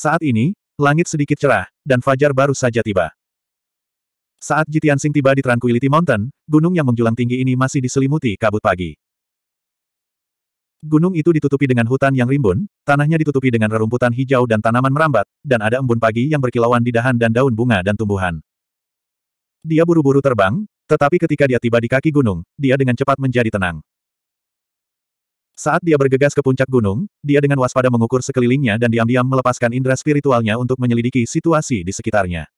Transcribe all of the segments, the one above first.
Saat ini, langit sedikit cerah, dan fajar baru saja tiba. Saat Jitian Sing tiba di Tranquility Mountain, gunung yang menjulang tinggi ini masih diselimuti kabut pagi. Gunung itu ditutupi dengan hutan yang rimbun, tanahnya ditutupi dengan rerumputan hijau dan tanaman merambat, dan ada embun pagi yang berkilauan di dahan dan daun bunga dan tumbuhan. Dia buru-buru terbang, tetapi ketika dia tiba di kaki gunung, dia dengan cepat menjadi tenang. Saat dia bergegas ke puncak gunung, dia dengan waspada mengukur sekelilingnya dan diam-diam melepaskan indera spiritualnya untuk menyelidiki situasi di sekitarnya.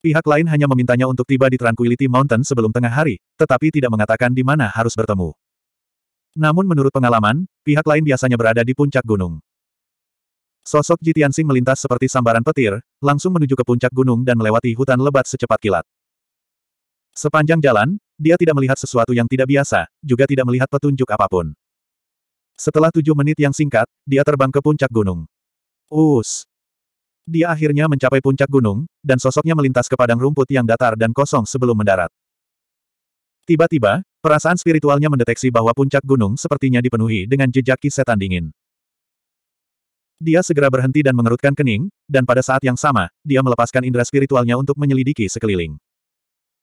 Pihak lain hanya memintanya untuk tiba di Tranquility Mountain sebelum tengah hari, tetapi tidak mengatakan di mana harus bertemu. Namun menurut pengalaman, pihak lain biasanya berada di puncak gunung. Sosok Sing melintas seperti sambaran petir, langsung menuju ke puncak gunung dan melewati hutan lebat secepat kilat. Sepanjang jalan, dia tidak melihat sesuatu yang tidak biasa, juga tidak melihat petunjuk apapun. Setelah tujuh menit yang singkat, dia terbang ke puncak gunung. Us! Dia akhirnya mencapai puncak gunung, dan sosoknya melintas ke padang rumput yang datar dan kosong sebelum mendarat. Tiba-tiba, perasaan spiritualnya mendeteksi bahwa puncak gunung sepertinya dipenuhi dengan jejak setan dingin. Dia segera berhenti dan mengerutkan kening, dan pada saat yang sama, dia melepaskan indera spiritualnya untuk menyelidiki sekeliling.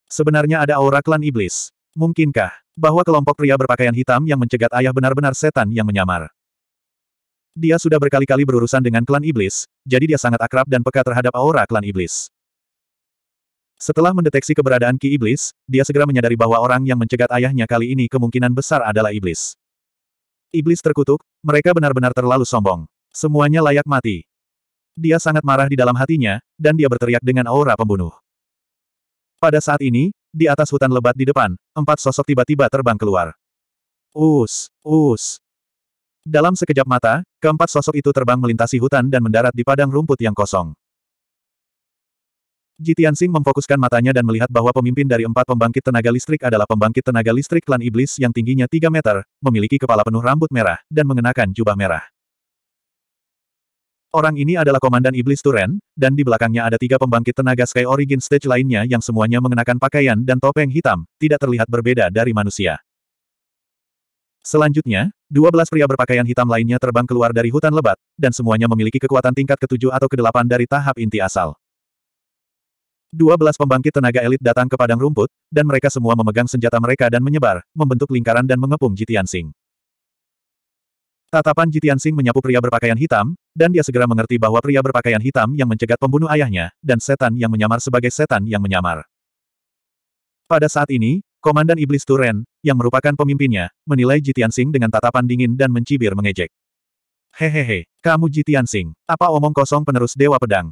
Sebenarnya ada aura klan iblis. Mungkinkah bahwa kelompok pria berpakaian hitam yang mencegat ayah benar-benar setan yang menyamar? Dia sudah berkali-kali berurusan dengan klan iblis, jadi dia sangat akrab dan peka terhadap aura klan iblis. Setelah mendeteksi keberadaan ki iblis, dia segera menyadari bahwa orang yang mencegat ayahnya kali ini kemungkinan besar adalah iblis. Iblis terkutuk, mereka benar-benar terlalu sombong. Semuanya layak mati. Dia sangat marah di dalam hatinya, dan dia berteriak dengan aura pembunuh. Pada saat ini, di atas hutan lebat di depan, empat sosok tiba-tiba terbang keluar. Us, us. Dalam sekejap mata, keempat sosok itu terbang melintasi hutan dan mendarat di padang rumput yang kosong. Jitian Sing memfokuskan matanya dan melihat bahwa pemimpin dari empat pembangkit tenaga listrik adalah pembangkit tenaga listrik klan iblis yang tingginya 3 meter, memiliki kepala penuh rambut merah, dan mengenakan jubah merah. Orang ini adalah Komandan Iblis Turen, dan di belakangnya ada tiga pembangkit tenaga Sky Origin Stage lainnya yang semuanya mengenakan pakaian dan topeng hitam, tidak terlihat berbeda dari manusia. Selanjutnya, 12 pria berpakaian hitam lainnya terbang keluar dari hutan lebat, dan semuanya memiliki kekuatan tingkat ketujuh atau kedelapan dari tahap inti asal. 12 pembangkit tenaga elit datang ke padang rumput, dan mereka semua memegang senjata mereka dan menyebar, membentuk lingkaran dan mengepung Jitian Singh. Tatapan Jitian Sing menyapu pria berpakaian hitam, dan dia segera mengerti bahwa pria berpakaian hitam yang mencegat pembunuh ayahnya, dan setan yang menyamar sebagai setan yang menyamar. Pada saat ini, Komandan Iblis Turen, yang merupakan pemimpinnya, menilai Jitian Sing dengan tatapan dingin dan mencibir mengejek. Hehehe, kamu Jitian Sing, apa omong kosong penerus Dewa Pedang?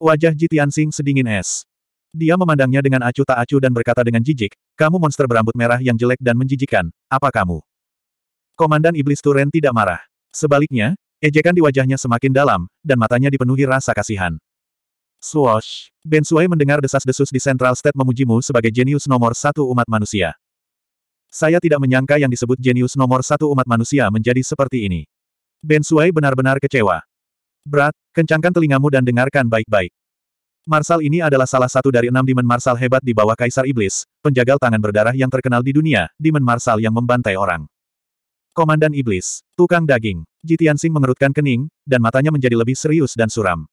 Wajah Jitian Sing sedingin es. Dia memandangnya dengan acuh tak acuh dan berkata dengan jijik, kamu monster berambut merah yang jelek dan menjijikan, apa kamu? Komandan Iblis Turen tidak marah. Sebaliknya, ejekan di wajahnya semakin dalam, dan matanya dipenuhi rasa kasihan. Swoosh! Ben Sui mendengar desas-desus di Central State memujimu sebagai jenius nomor satu umat manusia. Saya tidak menyangka yang disebut jenius nomor satu umat manusia menjadi seperti ini. Ben Sui benar-benar kecewa. Berat, kencangkan telingamu dan dengarkan baik-baik. Marsal ini adalah salah satu dari enam Demon Marsal hebat di bawah Kaisar Iblis, penjagal tangan berdarah yang terkenal di dunia, Demon Marsal yang membantai orang. Komandan Iblis, Tukang Daging. Jitian Sing mengerutkan kening, dan matanya menjadi lebih serius dan suram.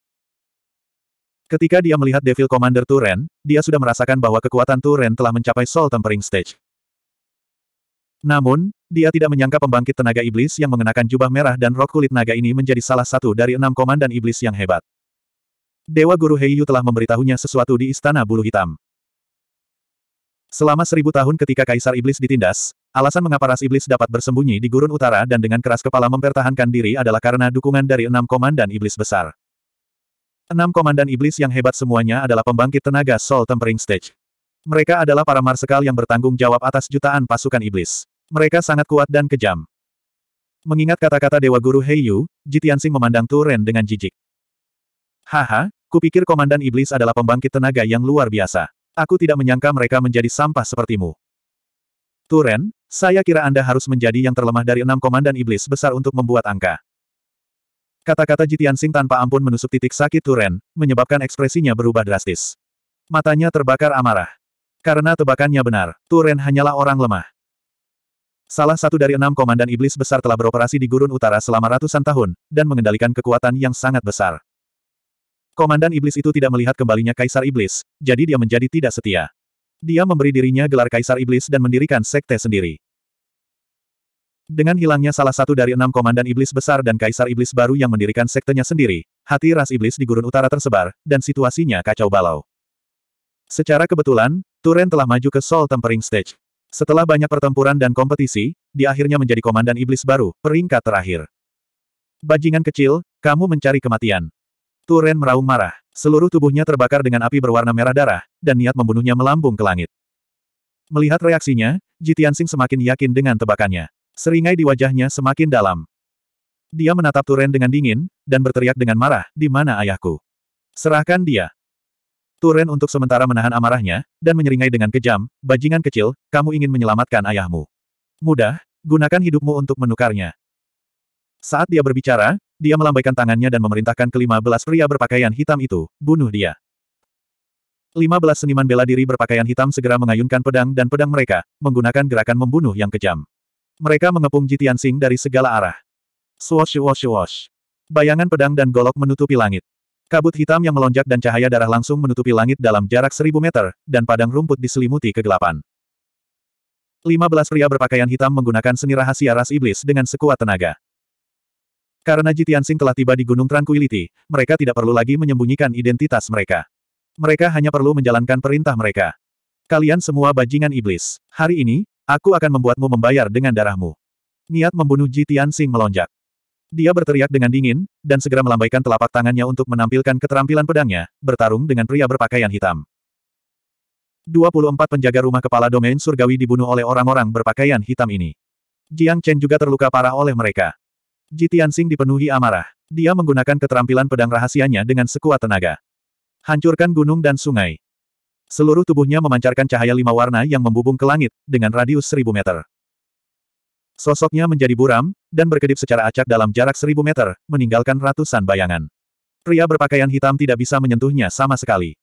Ketika dia melihat Devil Commander Turen, dia sudah merasakan bahwa kekuatan Turen telah mencapai Soul Tempering Stage. Namun, dia tidak menyangka pembangkit tenaga iblis yang mengenakan jubah merah dan rok kulit naga ini menjadi salah satu dari enam komandan iblis yang hebat. Dewa Guru Heiyu telah memberitahunya sesuatu di Istana Bulu Hitam. Selama seribu tahun ketika Kaisar Iblis ditindas, Alasan mengapa ras iblis dapat bersembunyi di gurun utara dan dengan keras kepala mempertahankan diri adalah karena dukungan dari enam komandan iblis besar. Enam komandan iblis yang hebat semuanya adalah pembangkit tenaga Soul Tempering Stage. Mereka adalah para marsekal yang bertanggung jawab atas jutaan pasukan iblis. Mereka sangat kuat dan kejam. Mengingat kata-kata Dewa Guru Heiyu, Jitiansing memandang Turen dengan jijik. Haha, kupikir Komandan Iblis adalah pembangkit tenaga yang luar biasa. Aku tidak menyangka mereka menjadi sampah sepertimu. Turen, saya kira Anda harus menjadi yang terlemah dari enam komandan iblis besar untuk membuat angka. Kata-kata Jitian Sing tanpa ampun menusuk titik sakit Turen, menyebabkan ekspresinya berubah drastis. Matanya terbakar amarah. Karena tebakannya benar, Turen hanyalah orang lemah. Salah satu dari enam komandan iblis besar telah beroperasi di Gurun Utara selama ratusan tahun, dan mengendalikan kekuatan yang sangat besar. Komandan iblis itu tidak melihat kembalinya Kaisar Iblis, jadi dia menjadi tidak setia dia memberi dirinya gelar Kaisar Iblis dan mendirikan sekte sendiri. Dengan hilangnya salah satu dari enam komandan iblis besar dan kaisar iblis baru yang mendirikan sektenya sendiri, hati ras iblis di gurun utara tersebar, dan situasinya kacau balau. Secara kebetulan, Turen telah maju ke Soul Tempering Stage. Setelah banyak pertempuran dan kompetisi, dia akhirnya menjadi komandan iblis baru, peringkat terakhir. Bajingan kecil, kamu mencari kematian. Turen meraung marah. Seluruh tubuhnya terbakar dengan api berwarna merah darah, dan niat membunuhnya melambung ke langit. Melihat reaksinya, Jitian Sing semakin yakin dengan tebakannya. Seringai di wajahnya semakin dalam. Dia menatap Turen dengan dingin, dan berteriak dengan marah, di mana ayahku? Serahkan dia. Turen untuk sementara menahan amarahnya, dan menyeringai dengan kejam, bajingan kecil, kamu ingin menyelamatkan ayahmu. Mudah, gunakan hidupmu untuk menukarnya. Saat dia berbicara, dia melambaikan tangannya dan memerintahkan kelima belas pria berpakaian hitam itu, bunuh dia. Lima belas seniman bela diri berpakaian hitam segera mengayunkan pedang dan pedang mereka, menggunakan gerakan membunuh yang kejam. Mereka mengepung Jitian Sing dari segala arah. Swash swash swash. Bayangan pedang dan golok menutupi langit. Kabut hitam yang melonjak dan cahaya darah langsung menutupi langit dalam jarak seribu meter, dan padang rumput diselimuti kegelapan. Lima belas pria berpakaian hitam menggunakan seni rahasia ras iblis dengan sekuat tenaga. Karena Jitiansing telah tiba di Gunung Tranquility, mereka tidak perlu lagi menyembunyikan identitas mereka. Mereka hanya perlu menjalankan perintah mereka. Kalian semua bajingan iblis. Hari ini, aku akan membuatmu membayar dengan darahmu. Niat membunuh Jitiansing melonjak. Dia berteriak dengan dingin, dan segera melambaikan telapak tangannya untuk menampilkan keterampilan pedangnya, bertarung dengan pria berpakaian hitam. 24 penjaga rumah kepala domain surgawi dibunuh oleh orang-orang berpakaian hitam ini. Jiang Chen juga terluka parah oleh mereka. Ji Tianxing dipenuhi amarah. Dia menggunakan keterampilan pedang rahasianya dengan sekuat tenaga. Hancurkan gunung dan sungai. Seluruh tubuhnya memancarkan cahaya lima warna yang membubung ke langit, dengan radius seribu meter. Sosoknya menjadi buram, dan berkedip secara acak dalam jarak seribu meter, meninggalkan ratusan bayangan. Pria berpakaian hitam tidak bisa menyentuhnya sama sekali.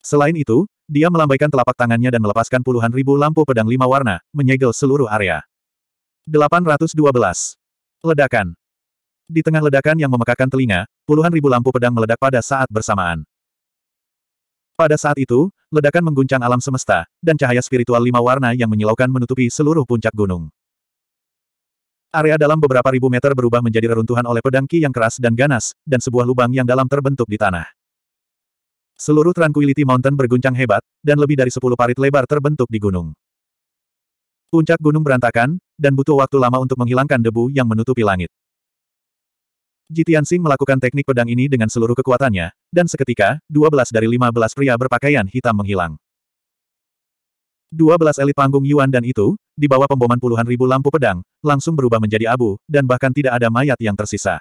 Selain itu, dia melambaikan telapak tangannya dan melepaskan puluhan ribu lampu pedang lima warna, menyegel seluruh area. 812. Ledakan. Di tengah ledakan yang memekakan telinga, puluhan ribu lampu pedang meledak pada saat bersamaan. Pada saat itu, ledakan mengguncang alam semesta, dan cahaya spiritual lima warna yang menyilaukan menutupi seluruh puncak gunung. Area dalam beberapa ribu meter berubah menjadi reruntuhan oleh pedang ki yang keras dan ganas, dan sebuah lubang yang dalam terbentuk di tanah. Seluruh Tranquility Mountain berguncang hebat, dan lebih dari sepuluh parit lebar terbentuk di gunung. Puncak gunung berantakan, dan butuh waktu lama untuk menghilangkan debu yang menutupi langit. Jitiansing melakukan teknik pedang ini dengan seluruh kekuatannya, dan seketika, 12 dari 15 pria berpakaian hitam menghilang. 12 elit panggung Yuan dan itu, di bawah pemboman puluhan ribu lampu pedang, langsung berubah menjadi abu, dan bahkan tidak ada mayat yang tersisa.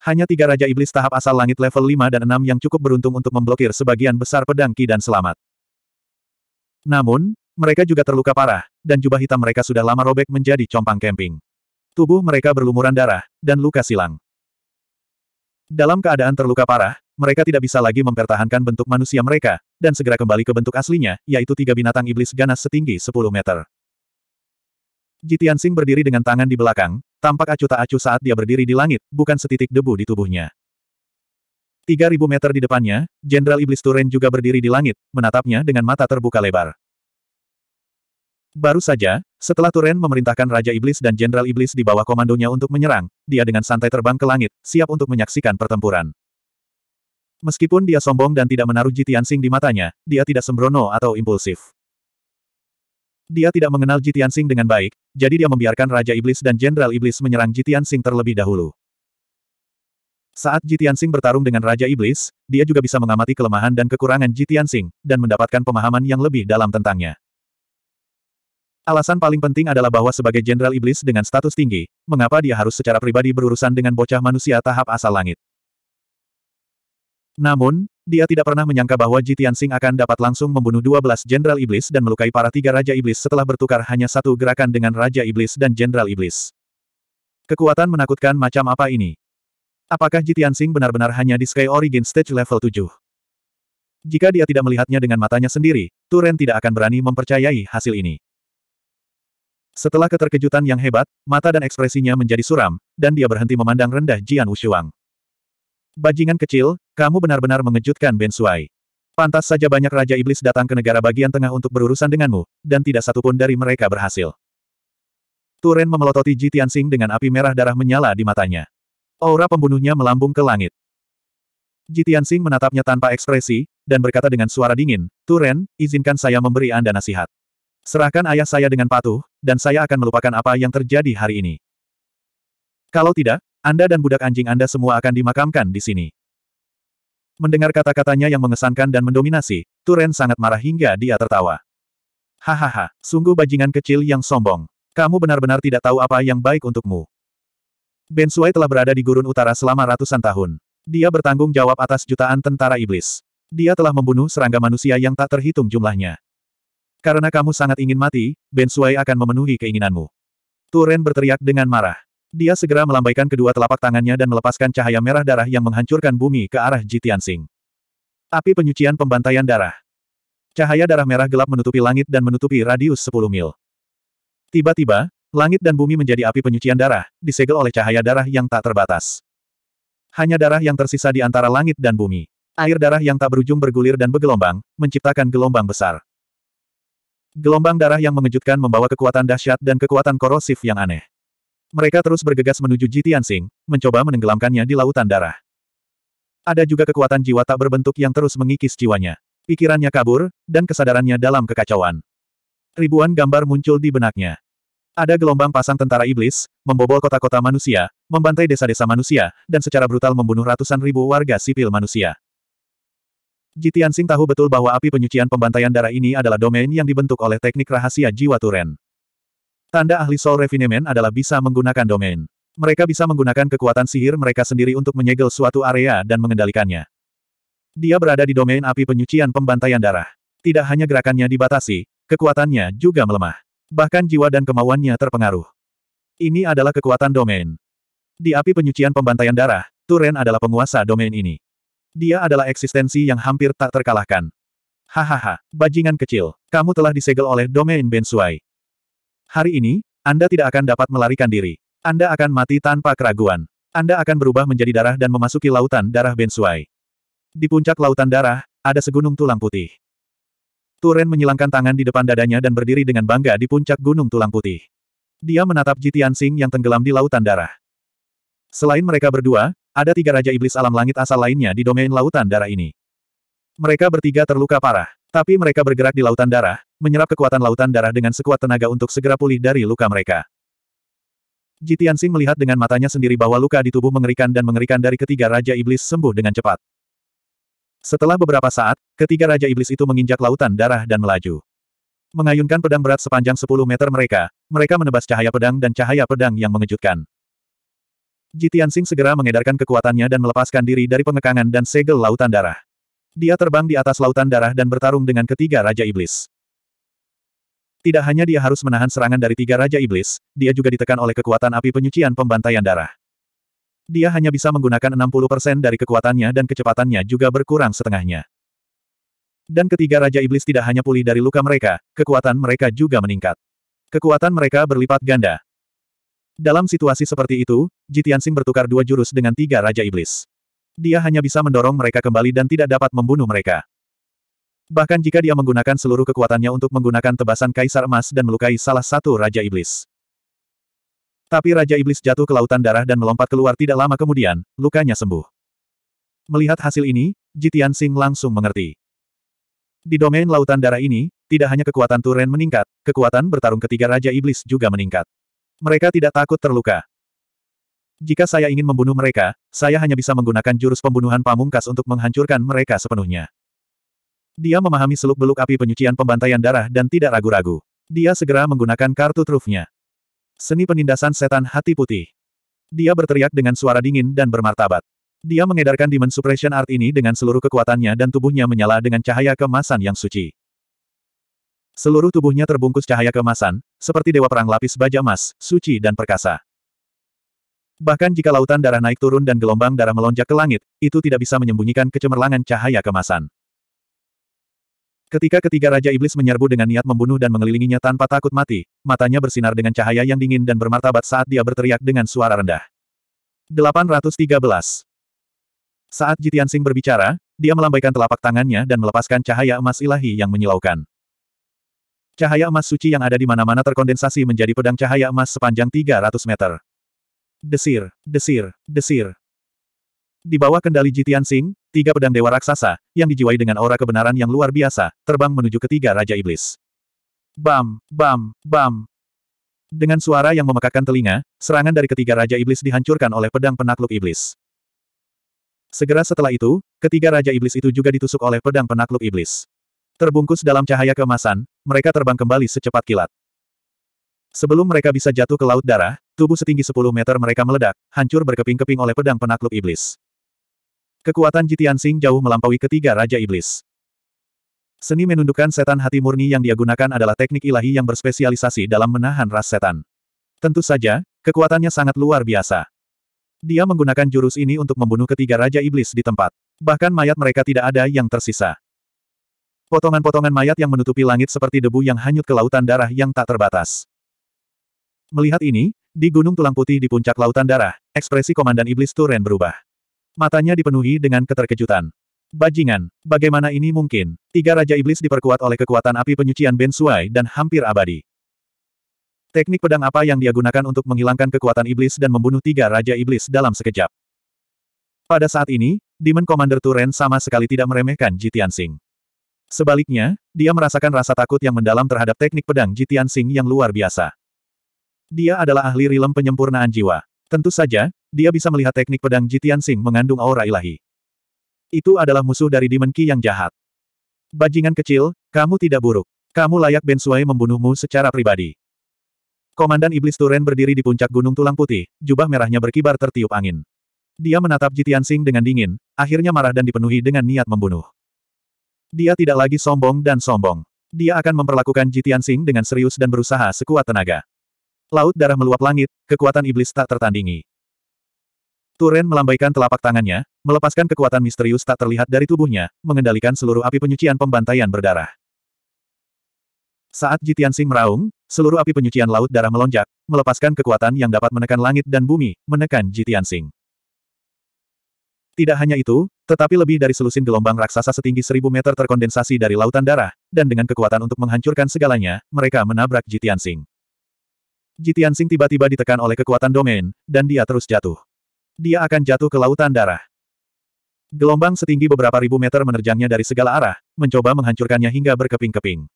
Hanya tiga Raja Iblis tahap asal langit level 5 dan 6 yang cukup beruntung untuk memblokir sebagian besar pedang Ki dan selamat. Namun, mereka juga terluka parah, dan jubah hitam mereka sudah lama robek menjadi compang kemping. Tubuh mereka berlumuran darah, dan luka silang. Dalam keadaan terluka parah, mereka tidak bisa lagi mempertahankan bentuk manusia mereka, dan segera kembali ke bentuk aslinya, yaitu tiga binatang iblis ganas setinggi 10 meter. Jitiansing berdiri dengan tangan di belakang, tampak acuh tak acuh saat dia berdiri di langit, bukan setitik debu di tubuhnya. 3000 meter di depannya, Jenderal Iblis Turen juga berdiri di langit, menatapnya dengan mata terbuka lebar. Baru saja, setelah Turen memerintahkan Raja Iblis dan Jenderal Iblis di bawah komandonya untuk menyerang, dia dengan santai terbang ke langit, siap untuk menyaksikan pertempuran. Meskipun dia sombong dan tidak menaruh Jitian Sing di matanya, dia tidak sembrono atau impulsif. Dia tidak mengenal Jitian Sing dengan baik, jadi dia membiarkan Raja Iblis dan Jenderal Iblis menyerang Jitian Sing terlebih dahulu. Saat Jitian Sing bertarung dengan Raja Iblis, dia juga bisa mengamati kelemahan dan kekurangan Jitian Sing, dan mendapatkan pemahaman yang lebih dalam tentangnya. Alasan paling penting adalah bahwa sebagai jenderal iblis dengan status tinggi, mengapa dia harus secara pribadi berurusan dengan bocah manusia tahap asal langit. Namun, dia tidak pernah menyangka bahwa Jitian akan dapat langsung membunuh 12 jenderal iblis dan melukai para tiga raja iblis setelah bertukar hanya satu gerakan dengan raja iblis dan jenderal iblis. Kekuatan menakutkan macam apa ini? Apakah Jitian benar-benar hanya di Sky Origin Stage level 7? Jika dia tidak melihatnya dengan matanya sendiri, Turen tidak akan berani mempercayai hasil ini. Setelah keterkejutan yang hebat, mata dan ekspresinya menjadi suram, dan dia berhenti memandang rendah Jian Wushuang. Bajingan kecil, kamu benar-benar mengejutkan Ben Suai. Pantas saja banyak Raja Iblis datang ke negara bagian tengah untuk berurusan denganmu, dan tidak satupun dari mereka berhasil. Turen memelototi Ji Tianxing dengan api merah darah menyala di matanya. Aura pembunuhnya melambung ke langit. Ji Tianxing menatapnya tanpa ekspresi, dan berkata dengan suara dingin, Turen, izinkan saya memberi Anda nasihat. Serahkan ayah saya dengan patuh, dan saya akan melupakan apa yang terjadi hari ini. Kalau tidak, Anda dan budak anjing Anda semua akan dimakamkan di sini. Mendengar kata-katanya yang mengesankan dan mendominasi, Turen sangat marah hingga dia tertawa. Hahaha, sungguh bajingan kecil yang sombong. Kamu benar-benar tidak tahu apa yang baik untukmu. Ben Sui telah berada di gurun utara selama ratusan tahun. Dia bertanggung jawab atas jutaan tentara iblis. Dia telah membunuh serangga manusia yang tak terhitung jumlahnya. Karena kamu sangat ingin mati, Ben Sui akan memenuhi keinginanmu. Turen berteriak dengan marah. Dia segera melambaikan kedua telapak tangannya dan melepaskan cahaya merah darah yang menghancurkan bumi ke arah Jitian Sing. Api penyucian pembantaian darah. Cahaya darah merah gelap menutupi langit dan menutupi radius 10 mil. Tiba-tiba, langit dan bumi menjadi api penyucian darah, disegel oleh cahaya darah yang tak terbatas. Hanya darah yang tersisa di antara langit dan bumi. Air darah yang tak berujung bergulir dan bergelombang, menciptakan gelombang besar. Gelombang darah yang mengejutkan membawa kekuatan dahsyat dan kekuatan korosif yang aneh. Mereka terus bergegas menuju Jitiansing, mencoba menenggelamkannya di lautan darah. Ada juga kekuatan jiwa tak berbentuk yang terus mengikis jiwanya. Pikirannya kabur, dan kesadarannya dalam kekacauan. Ribuan gambar muncul di benaknya. Ada gelombang pasang tentara iblis, membobol kota-kota manusia, membantai desa-desa manusia, dan secara brutal membunuh ratusan ribu warga sipil manusia. Jitian Sing tahu betul bahwa api penyucian pembantaian darah ini adalah domain yang dibentuk oleh teknik rahasia jiwa Turen. Tanda ahli Soul Refinement adalah bisa menggunakan domain. Mereka bisa menggunakan kekuatan sihir mereka sendiri untuk menyegel suatu area dan mengendalikannya. Dia berada di domain api penyucian pembantaian darah. Tidak hanya gerakannya dibatasi, kekuatannya juga melemah. Bahkan jiwa dan kemauannya terpengaruh. Ini adalah kekuatan domain. Di api penyucian pembantaian darah, Turen adalah penguasa domain ini. Dia adalah eksistensi yang hampir tak terkalahkan. Hahaha, bajingan kecil, kamu telah disegel oleh domain Bensuai. Hari ini, Anda tidak akan dapat melarikan diri. Anda akan mati tanpa keraguan. Anda akan berubah menjadi darah dan memasuki lautan darah Bensuai. Di puncak lautan darah, ada segunung tulang putih. Turen menyilangkan tangan di depan dadanya dan berdiri dengan bangga di puncak gunung tulang putih. Dia menatap Jitian Sing yang tenggelam di lautan darah. Selain mereka berdua, ada tiga Raja Iblis Alam Langit asal lainnya di domain lautan darah ini. Mereka bertiga terluka parah, tapi mereka bergerak di lautan darah, menyerap kekuatan lautan darah dengan sekuat tenaga untuk segera pulih dari luka mereka. Jitian Sing melihat dengan matanya sendiri bahwa luka di tubuh mengerikan dan mengerikan dari ketiga Raja Iblis sembuh dengan cepat. Setelah beberapa saat, ketiga Raja Iblis itu menginjak lautan darah dan melaju. Mengayunkan pedang berat sepanjang 10 meter mereka, mereka menebas cahaya pedang dan cahaya pedang yang mengejutkan. Jitian Sing segera mengedarkan kekuatannya dan melepaskan diri dari pengekangan dan segel lautan darah. Dia terbang di atas lautan darah dan bertarung dengan ketiga Raja Iblis. Tidak hanya dia harus menahan serangan dari tiga Raja Iblis, dia juga ditekan oleh kekuatan api penyucian pembantaian darah. Dia hanya bisa menggunakan 60% dari kekuatannya dan kecepatannya juga berkurang setengahnya. Dan ketiga Raja Iblis tidak hanya pulih dari luka mereka, kekuatan mereka juga meningkat. Kekuatan mereka berlipat ganda. Dalam situasi seperti itu, Jitiansing bertukar dua jurus dengan tiga Raja Iblis. Dia hanya bisa mendorong mereka kembali dan tidak dapat membunuh mereka. Bahkan jika dia menggunakan seluruh kekuatannya untuk menggunakan tebasan kaisar emas dan melukai salah satu Raja Iblis. Tapi Raja Iblis jatuh ke lautan darah dan melompat keluar tidak lama kemudian, lukanya sembuh. Melihat hasil ini, Jitian Sing langsung mengerti. Di domain lautan darah ini, tidak hanya kekuatan Turen meningkat, kekuatan bertarung ketiga Raja Iblis juga meningkat. Mereka tidak takut terluka. Jika saya ingin membunuh mereka, saya hanya bisa menggunakan jurus pembunuhan pamungkas untuk menghancurkan mereka sepenuhnya. Dia memahami seluk-beluk api penyucian pembantaian darah dan tidak ragu-ragu. Dia segera menggunakan kartu trufnya. Seni penindasan setan hati putih. Dia berteriak dengan suara dingin dan bermartabat. Dia mengedarkan Demon Suppression Art ini dengan seluruh kekuatannya dan tubuhnya menyala dengan cahaya kemasan yang suci. Seluruh tubuhnya terbungkus cahaya kemasan, seperti dewa perang lapis baja emas, suci dan perkasa. Bahkan jika lautan darah naik turun dan gelombang darah melonjak ke langit, itu tidak bisa menyembunyikan kecemerlangan cahaya kemasan. Ketika ketiga Raja Iblis menyerbu dengan niat membunuh dan mengelilinginya tanpa takut mati, matanya bersinar dengan cahaya yang dingin dan bermartabat saat dia berteriak dengan suara rendah. 813. Saat Jitian Sing berbicara, dia melambaikan telapak tangannya dan melepaskan cahaya emas ilahi yang menyilaukan. Cahaya emas suci yang ada di mana-mana terkondensasi menjadi pedang cahaya emas sepanjang 300 meter. Desir, desir, desir. Di bawah kendali Jitian Sing, tiga pedang dewa raksasa, yang dijiwai dengan aura kebenaran yang luar biasa, terbang menuju ketiga Raja Iblis. Bam, bam, bam. Dengan suara yang memekakkan telinga, serangan dari ketiga Raja Iblis dihancurkan oleh pedang penakluk Iblis. Segera setelah itu, ketiga Raja Iblis itu juga ditusuk oleh pedang penakluk Iblis. Terbungkus dalam cahaya keemasan, mereka terbang kembali secepat kilat. Sebelum mereka bisa jatuh ke laut darah, tubuh setinggi 10 meter mereka meledak, hancur berkeping-keping oleh pedang penakluk iblis. Kekuatan Jitian Sing jauh melampaui ketiga Raja Iblis. Seni menundukkan setan hati murni yang dia gunakan adalah teknik ilahi yang berspesialisasi dalam menahan ras setan. Tentu saja, kekuatannya sangat luar biasa. Dia menggunakan jurus ini untuk membunuh ketiga Raja Iblis di tempat. Bahkan mayat mereka tidak ada yang tersisa. Potongan-potongan mayat yang menutupi langit seperti debu yang hanyut ke lautan darah yang tak terbatas. Melihat ini, di Gunung Tulang Putih di puncak Lautan Darah, ekspresi Komandan Iblis Turen berubah. Matanya dipenuhi dengan keterkejutan. Bajingan, bagaimana ini mungkin? Tiga Raja Iblis diperkuat oleh kekuatan api penyucian Ben Suai dan hampir abadi. Teknik pedang apa yang dia gunakan untuk menghilangkan kekuatan Iblis dan membunuh tiga Raja Iblis dalam sekejap? Pada saat ini, Demon Commander Turen sama sekali tidak meremehkan Jitian Singh. Sebaliknya, dia merasakan rasa takut yang mendalam terhadap teknik pedang Jitian Sing yang luar biasa. Dia adalah ahli rilem penyempurnaan jiwa. Tentu saja, dia bisa melihat teknik pedang Jitian Sing mengandung aura ilahi. Itu adalah musuh dari Demon Ki yang jahat. Bajingan kecil, kamu tidak buruk. Kamu layak Ben Sui membunuhmu secara pribadi. Komandan Iblis Turen berdiri di puncak Gunung Tulang Putih, jubah merahnya berkibar tertiup angin. Dia menatap Jitian Sing dengan dingin, akhirnya marah dan dipenuhi dengan niat membunuh. Dia tidak lagi sombong dan sombong. Dia akan memperlakukan Jitian Sing dengan serius dan berusaha sekuat tenaga. Laut darah meluap langit, kekuatan iblis tak tertandingi. Turen melambaikan telapak tangannya, melepaskan kekuatan misterius tak terlihat dari tubuhnya, mengendalikan seluruh api penyucian pembantaian berdarah. Saat Jitian Sing meraung, seluruh api penyucian laut darah melonjak, melepaskan kekuatan yang dapat menekan langit dan bumi, menekan Jitian Sing. Tidak hanya itu, tetapi lebih dari selusin gelombang raksasa setinggi seribu meter terkondensasi dari lautan darah, dan dengan kekuatan untuk menghancurkan segalanya, mereka menabrak Jitian Sing. Jitian Sing tiba-tiba ditekan oleh kekuatan domain, dan dia terus jatuh. Dia akan jatuh ke lautan darah. Gelombang setinggi beberapa ribu meter menerjangnya dari segala arah, mencoba menghancurkannya hingga berkeping-keping.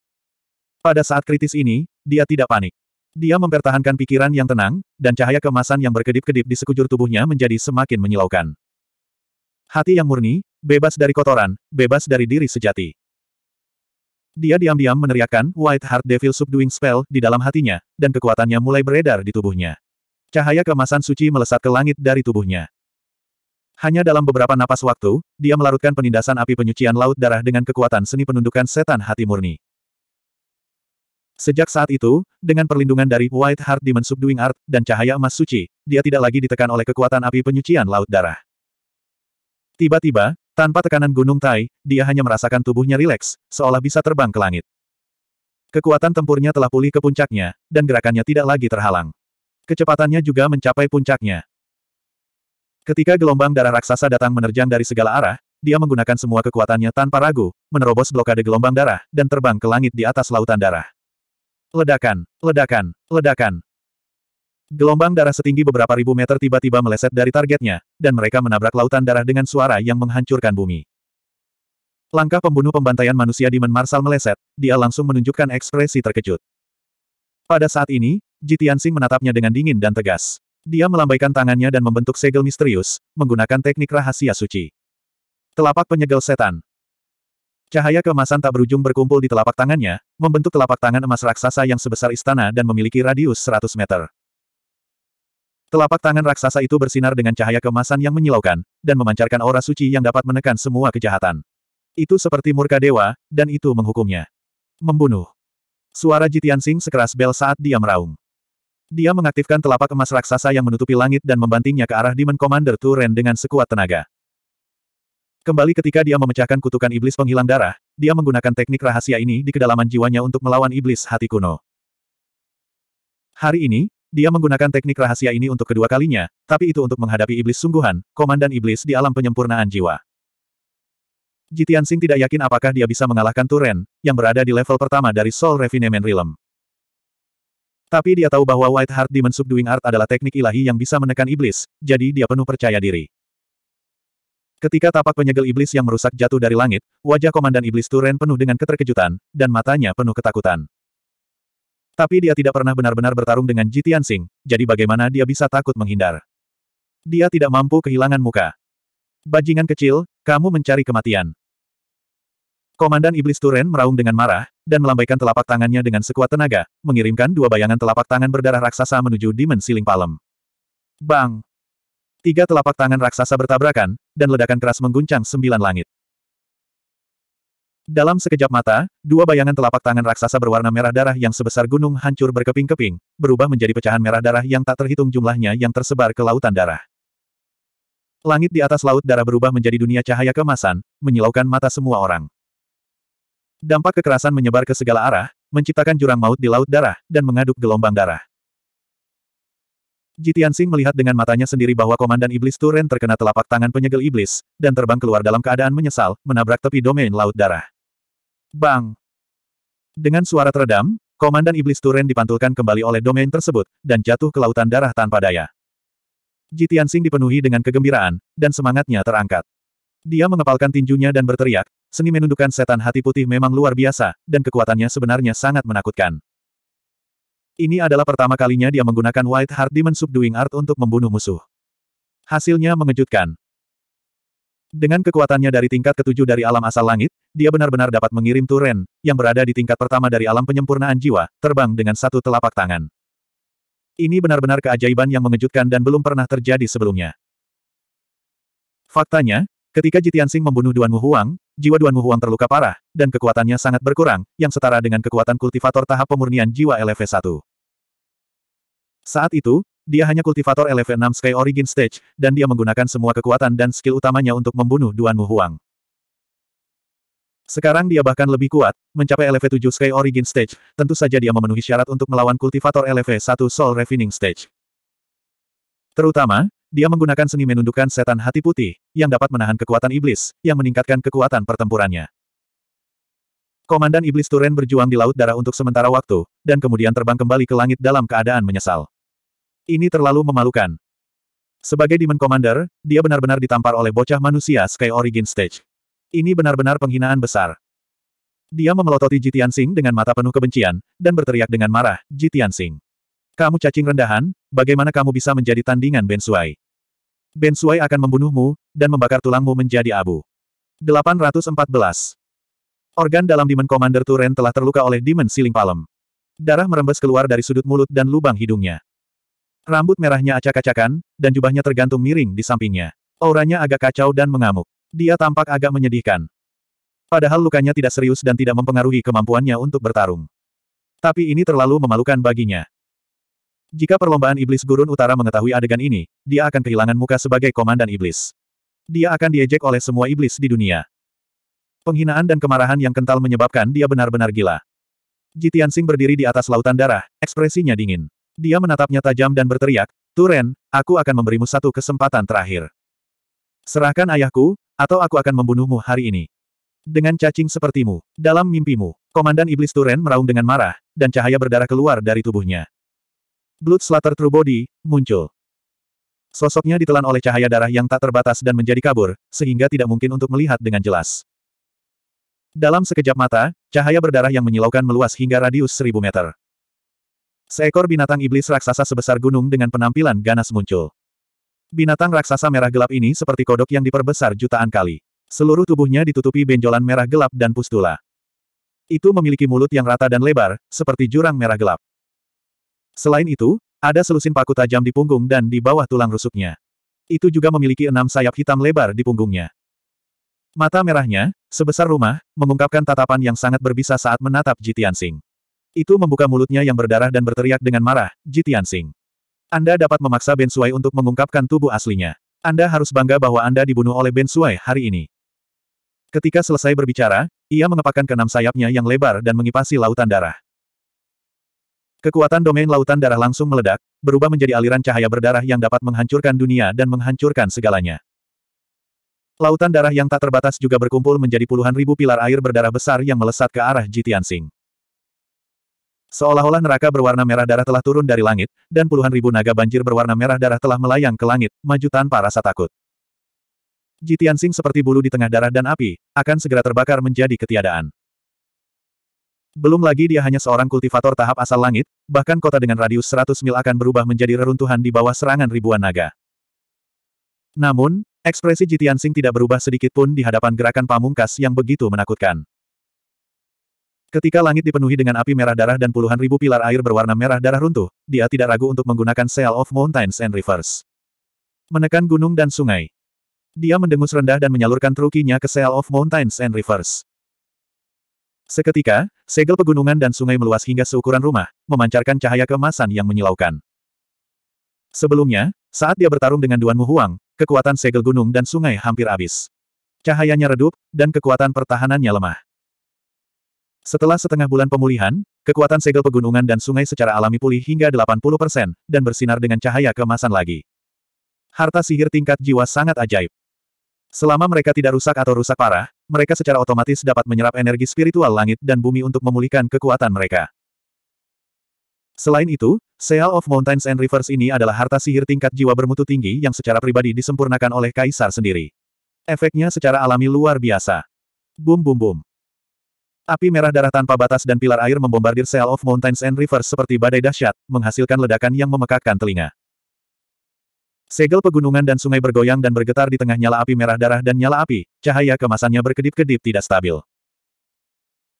Pada saat kritis ini, dia tidak panik. Dia mempertahankan pikiran yang tenang, dan cahaya kemasan yang berkedip-kedip di sekujur tubuhnya menjadi semakin menyilaukan. Hati yang murni, bebas dari kotoran, bebas dari diri sejati. Dia diam-diam meneriakkan White Heart Devil Subduing Spell di dalam hatinya, dan kekuatannya mulai beredar di tubuhnya. Cahaya kemasan suci melesat ke langit dari tubuhnya. Hanya dalam beberapa napas waktu, dia melarutkan penindasan api penyucian laut darah dengan kekuatan seni penundukan setan hati murni. Sejak saat itu, dengan perlindungan dari White Heart Demon Subduing Art dan cahaya emas suci, dia tidak lagi ditekan oleh kekuatan api penyucian laut darah. Tiba-tiba, tanpa tekanan gunung Tai, dia hanya merasakan tubuhnya rileks, seolah bisa terbang ke langit. Kekuatan tempurnya telah pulih ke puncaknya, dan gerakannya tidak lagi terhalang. Kecepatannya juga mencapai puncaknya. Ketika gelombang darah raksasa datang menerjang dari segala arah, dia menggunakan semua kekuatannya tanpa ragu, menerobos blokade gelombang darah, dan terbang ke langit di atas lautan darah. Ledakan, ledakan, ledakan. Gelombang darah setinggi beberapa ribu meter tiba-tiba meleset dari targetnya, dan mereka menabrak lautan darah dengan suara yang menghancurkan bumi. Langkah pembunuh pembantaian manusia di Marsal meleset, dia langsung menunjukkan ekspresi terkejut. Pada saat ini, Jitiansing menatapnya dengan dingin dan tegas. Dia melambaikan tangannya dan membentuk segel misterius, menggunakan teknik rahasia suci. Telapak penyegel setan. Cahaya kemasan tak berujung berkumpul di telapak tangannya, membentuk telapak tangan emas raksasa yang sebesar istana dan memiliki radius 100 meter. Telapak tangan raksasa itu bersinar dengan cahaya kemasan yang menyilaukan, dan memancarkan aura suci yang dapat menekan semua kejahatan. Itu seperti murka dewa, dan itu menghukumnya. Membunuh. Suara Jitian Sing sekeras bel saat dia meraung. Dia mengaktifkan telapak emas raksasa yang menutupi langit dan membantingnya ke arah Demon Commander Turen dengan sekuat tenaga. Kembali ketika dia memecahkan kutukan iblis penghilang darah, dia menggunakan teknik rahasia ini di kedalaman jiwanya untuk melawan iblis hati kuno. Hari ini, dia menggunakan teknik rahasia ini untuk kedua kalinya, tapi itu untuk menghadapi iblis sungguhan, komandan iblis di alam penyempurnaan jiwa. Jitian Sing tidak yakin apakah dia bisa mengalahkan Turen, yang berada di level pertama dari Soul Refinement Realm. Tapi dia tahu bahwa White Heart Demon Subduing Art adalah teknik ilahi yang bisa menekan iblis, jadi dia penuh percaya diri. Ketika tapak penyegel iblis yang merusak jatuh dari langit, wajah Komandan Iblis Turen penuh dengan keterkejutan, dan matanya penuh ketakutan. Tapi dia tidak pernah benar-benar bertarung dengan Ji Tianxing, jadi bagaimana dia bisa takut menghindar? Dia tidak mampu kehilangan muka. Bajingan kecil, kamu mencari kematian. Komandan Iblis Turen meraung dengan marah, dan melambaikan telapak tangannya dengan sekuat tenaga, mengirimkan dua bayangan telapak tangan berdarah raksasa menuju Demon Siling Palem. Bang! Tiga telapak tangan raksasa bertabrakan, dan ledakan keras mengguncang sembilan langit. Dalam sekejap mata, dua bayangan telapak tangan raksasa berwarna merah darah yang sebesar gunung hancur berkeping-keping, berubah menjadi pecahan merah darah yang tak terhitung jumlahnya yang tersebar ke lautan darah. Langit di atas laut darah berubah menjadi dunia cahaya kemasan, menyilaukan mata semua orang. Dampak kekerasan menyebar ke segala arah, menciptakan jurang maut di laut darah, dan mengaduk gelombang darah. Jitian Sing melihat dengan matanya sendiri bahwa Komandan Iblis Turen terkena telapak tangan penyegel iblis, dan terbang keluar dalam keadaan menyesal, menabrak tepi domain laut darah. Bang! Dengan suara teredam, komandan iblis Turen dipantulkan kembali oleh domain tersebut, dan jatuh ke lautan darah tanpa daya. Jitian Sing dipenuhi dengan kegembiraan, dan semangatnya terangkat. Dia mengepalkan tinjunya dan berteriak, seni menundukkan setan hati putih memang luar biasa, dan kekuatannya sebenarnya sangat menakutkan. Ini adalah pertama kalinya dia menggunakan White Heart Demon Subduing Art untuk membunuh musuh. Hasilnya mengejutkan. Dengan kekuatannya dari tingkat ketujuh dari alam asal langit, dia benar-benar dapat mengirim Turen, yang berada di tingkat pertama dari alam penyempurnaan jiwa, terbang dengan satu telapak tangan. Ini benar-benar keajaiban yang mengejutkan dan belum pernah terjadi sebelumnya. Faktanya, ketika Jitiansing membunuh Duan Huang, jiwa Duan Huang terluka parah, dan kekuatannya sangat berkurang, yang setara dengan kekuatan kultivator tahap pemurnian jiwa LV1. Saat itu, dia hanya kultivator LV6 Sky Origin Stage, dan dia menggunakan semua kekuatan dan skill utamanya untuk membunuh Duan Mu Huang. Sekarang dia bahkan lebih kuat, mencapai LV7 Sky Origin Stage, tentu saja dia memenuhi syarat untuk melawan kultivator LV1 Soul Refining Stage. Terutama, dia menggunakan seni menundukkan setan hati putih, yang dapat menahan kekuatan iblis, yang meningkatkan kekuatan pertempurannya. Komandan Iblis Turen berjuang di Laut Darah untuk sementara waktu, dan kemudian terbang kembali ke langit dalam keadaan menyesal. Ini terlalu memalukan. Sebagai Demon Commander, dia benar-benar ditampar oleh bocah manusia Sky Origin Stage. Ini benar-benar penghinaan besar. Dia memelototi Jitian Sing dengan mata penuh kebencian, dan berteriak dengan marah, Jitian Sing. Kamu cacing rendahan, bagaimana kamu bisa menjadi tandingan Ben Sui? Ben Sui akan membunuhmu, dan membakar tulangmu menjadi abu. 814. Organ dalam Demon Commander Turen telah terluka oleh Demon Siling Palem. Darah merembes keluar dari sudut mulut dan lubang hidungnya. Rambut merahnya acak-acakan, dan jubahnya tergantung miring di sampingnya. Auranya agak kacau dan mengamuk. Dia tampak agak menyedihkan. Padahal lukanya tidak serius dan tidak mempengaruhi kemampuannya untuk bertarung. Tapi ini terlalu memalukan baginya. Jika perlombaan iblis gurun utara mengetahui adegan ini, dia akan kehilangan muka sebagai komandan iblis. Dia akan diejek oleh semua iblis di dunia. Penghinaan dan kemarahan yang kental menyebabkan dia benar-benar gila. Jitian Sing berdiri di atas lautan darah, ekspresinya dingin. Dia menatapnya tajam dan berteriak, Turen, aku akan memberimu satu kesempatan terakhir. Serahkan ayahku, atau aku akan membunuhmu hari ini. Dengan cacing sepertimu, dalam mimpimu, Komandan Iblis Turen meraung dengan marah, dan cahaya berdarah keluar dari tubuhnya. Blood Slater True Body, muncul. Sosoknya ditelan oleh cahaya darah yang tak terbatas dan menjadi kabur, sehingga tidak mungkin untuk melihat dengan jelas. Dalam sekejap mata, cahaya berdarah yang menyilaukan meluas hingga radius seribu meter. Seekor binatang iblis raksasa sebesar gunung dengan penampilan ganas muncul. Binatang raksasa merah gelap ini seperti kodok yang diperbesar jutaan kali. Seluruh tubuhnya ditutupi benjolan merah gelap dan pustula. Itu memiliki mulut yang rata dan lebar, seperti jurang merah gelap. Selain itu, ada selusin paku tajam di punggung dan di bawah tulang rusuknya. Itu juga memiliki enam sayap hitam lebar di punggungnya. Mata merahnya, sebesar rumah, mengungkapkan tatapan yang sangat berbisa saat menatap Jitian Singh. Itu membuka mulutnya yang berdarah dan berteriak dengan marah, Jitian Sing. Anda dapat memaksa Ben Suai untuk mengungkapkan tubuh aslinya. Anda harus bangga bahwa Anda dibunuh oleh Ben Suai hari ini. Ketika selesai berbicara, ia mengepakkan keenam sayapnya yang lebar dan mengipasi lautan darah. Kekuatan domain lautan darah langsung meledak, berubah menjadi aliran cahaya berdarah yang dapat menghancurkan dunia dan menghancurkan segalanya. Lautan darah yang tak terbatas juga berkumpul menjadi puluhan ribu pilar air berdarah besar yang melesat ke arah Jitiansing. Seolah-olah neraka berwarna merah darah telah turun dari langit, dan puluhan ribu naga banjir berwarna merah darah telah melayang ke langit, maju tanpa rasa takut. Sing seperti bulu di tengah darah dan api, akan segera terbakar menjadi ketiadaan. Belum lagi dia hanya seorang kultivator tahap asal langit, bahkan kota dengan radius 100 mil akan berubah menjadi reruntuhan di bawah serangan ribuan naga. Namun, ekspresi Jitian Sing tidak berubah sedikit pun di hadapan gerakan pamungkas yang begitu menakutkan. Ketika langit dipenuhi dengan api merah darah dan puluhan ribu pilar air berwarna merah darah runtuh, dia tidak ragu untuk menggunakan Seal of Mountains and Rivers. Menekan gunung dan sungai. Dia mendengus rendah dan menyalurkan trukinya ke Seal of Mountains and Rivers. Seketika, segel pegunungan dan sungai meluas hingga seukuran rumah, memancarkan cahaya kemasan yang menyilaukan. Sebelumnya, saat dia bertarung dengan Duan Muhuang, kekuatan segel gunung dan sungai hampir habis. Cahayanya redup, dan kekuatan pertahanannya lemah. Setelah setengah bulan pemulihan, kekuatan segel pegunungan dan sungai secara alami pulih hingga 80%, dan bersinar dengan cahaya kemasan lagi. Harta sihir tingkat jiwa sangat ajaib. Selama mereka tidak rusak atau rusak parah, mereka secara otomatis dapat menyerap energi spiritual langit dan bumi untuk memulihkan kekuatan mereka. Selain itu, Seal of Mountains and Rivers ini adalah harta sihir tingkat jiwa bermutu tinggi yang secara pribadi disempurnakan oleh Kaisar sendiri. Efeknya secara alami luar biasa. Bum bum bum. Api merah darah tanpa batas dan pilar air membombardir sel of Mountains and Rivers seperti badai dahsyat, menghasilkan ledakan yang memekakkan telinga. Segel pegunungan dan sungai bergoyang dan bergetar di tengah nyala api merah darah dan nyala api, cahaya kemasannya berkedip-kedip tidak stabil.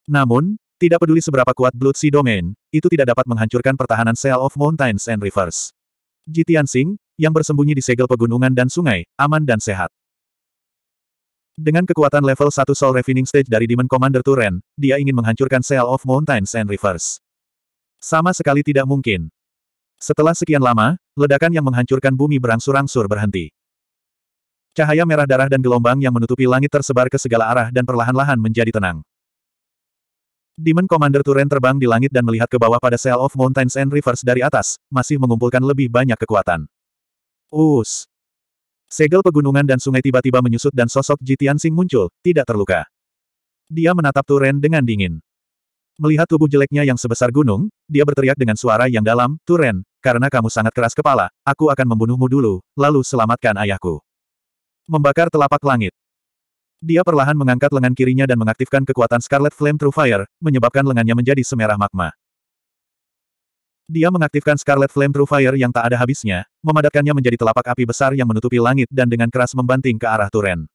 Namun, tidak peduli seberapa kuat Blood Sea Domain, itu tidak dapat menghancurkan pertahanan Cell of Mountains and Rivers. Jitian Singh, yang bersembunyi di segel pegunungan dan sungai, aman dan sehat. Dengan kekuatan level 1 Soul Refining Stage dari Demon Commander Turen, dia ingin menghancurkan Seal of Mountains and Rivers. Sama sekali tidak mungkin. Setelah sekian lama, ledakan yang menghancurkan bumi berangsur-angsur berhenti. Cahaya merah darah dan gelombang yang menutupi langit tersebar ke segala arah dan perlahan-lahan menjadi tenang. Demon Commander Turen terbang di langit dan melihat ke bawah pada Seal of Mountains and Rivers dari atas, masih mengumpulkan lebih banyak kekuatan. Us! Segel pegunungan dan sungai tiba-tiba menyusut dan sosok Sing muncul, tidak terluka. Dia menatap Turen dengan dingin. Melihat tubuh jeleknya yang sebesar gunung, dia berteriak dengan suara yang dalam, Turen, karena kamu sangat keras kepala, aku akan membunuhmu dulu, lalu selamatkan ayahku. Membakar telapak langit. Dia perlahan mengangkat lengan kirinya dan mengaktifkan kekuatan Scarlet Flame True Fire, menyebabkan lengannya menjadi semerah magma. Dia mengaktifkan Scarlet Flame True Fire yang tak ada habisnya, memadatkannya menjadi telapak api besar yang menutupi langit dan dengan keras membanting ke arah Turen.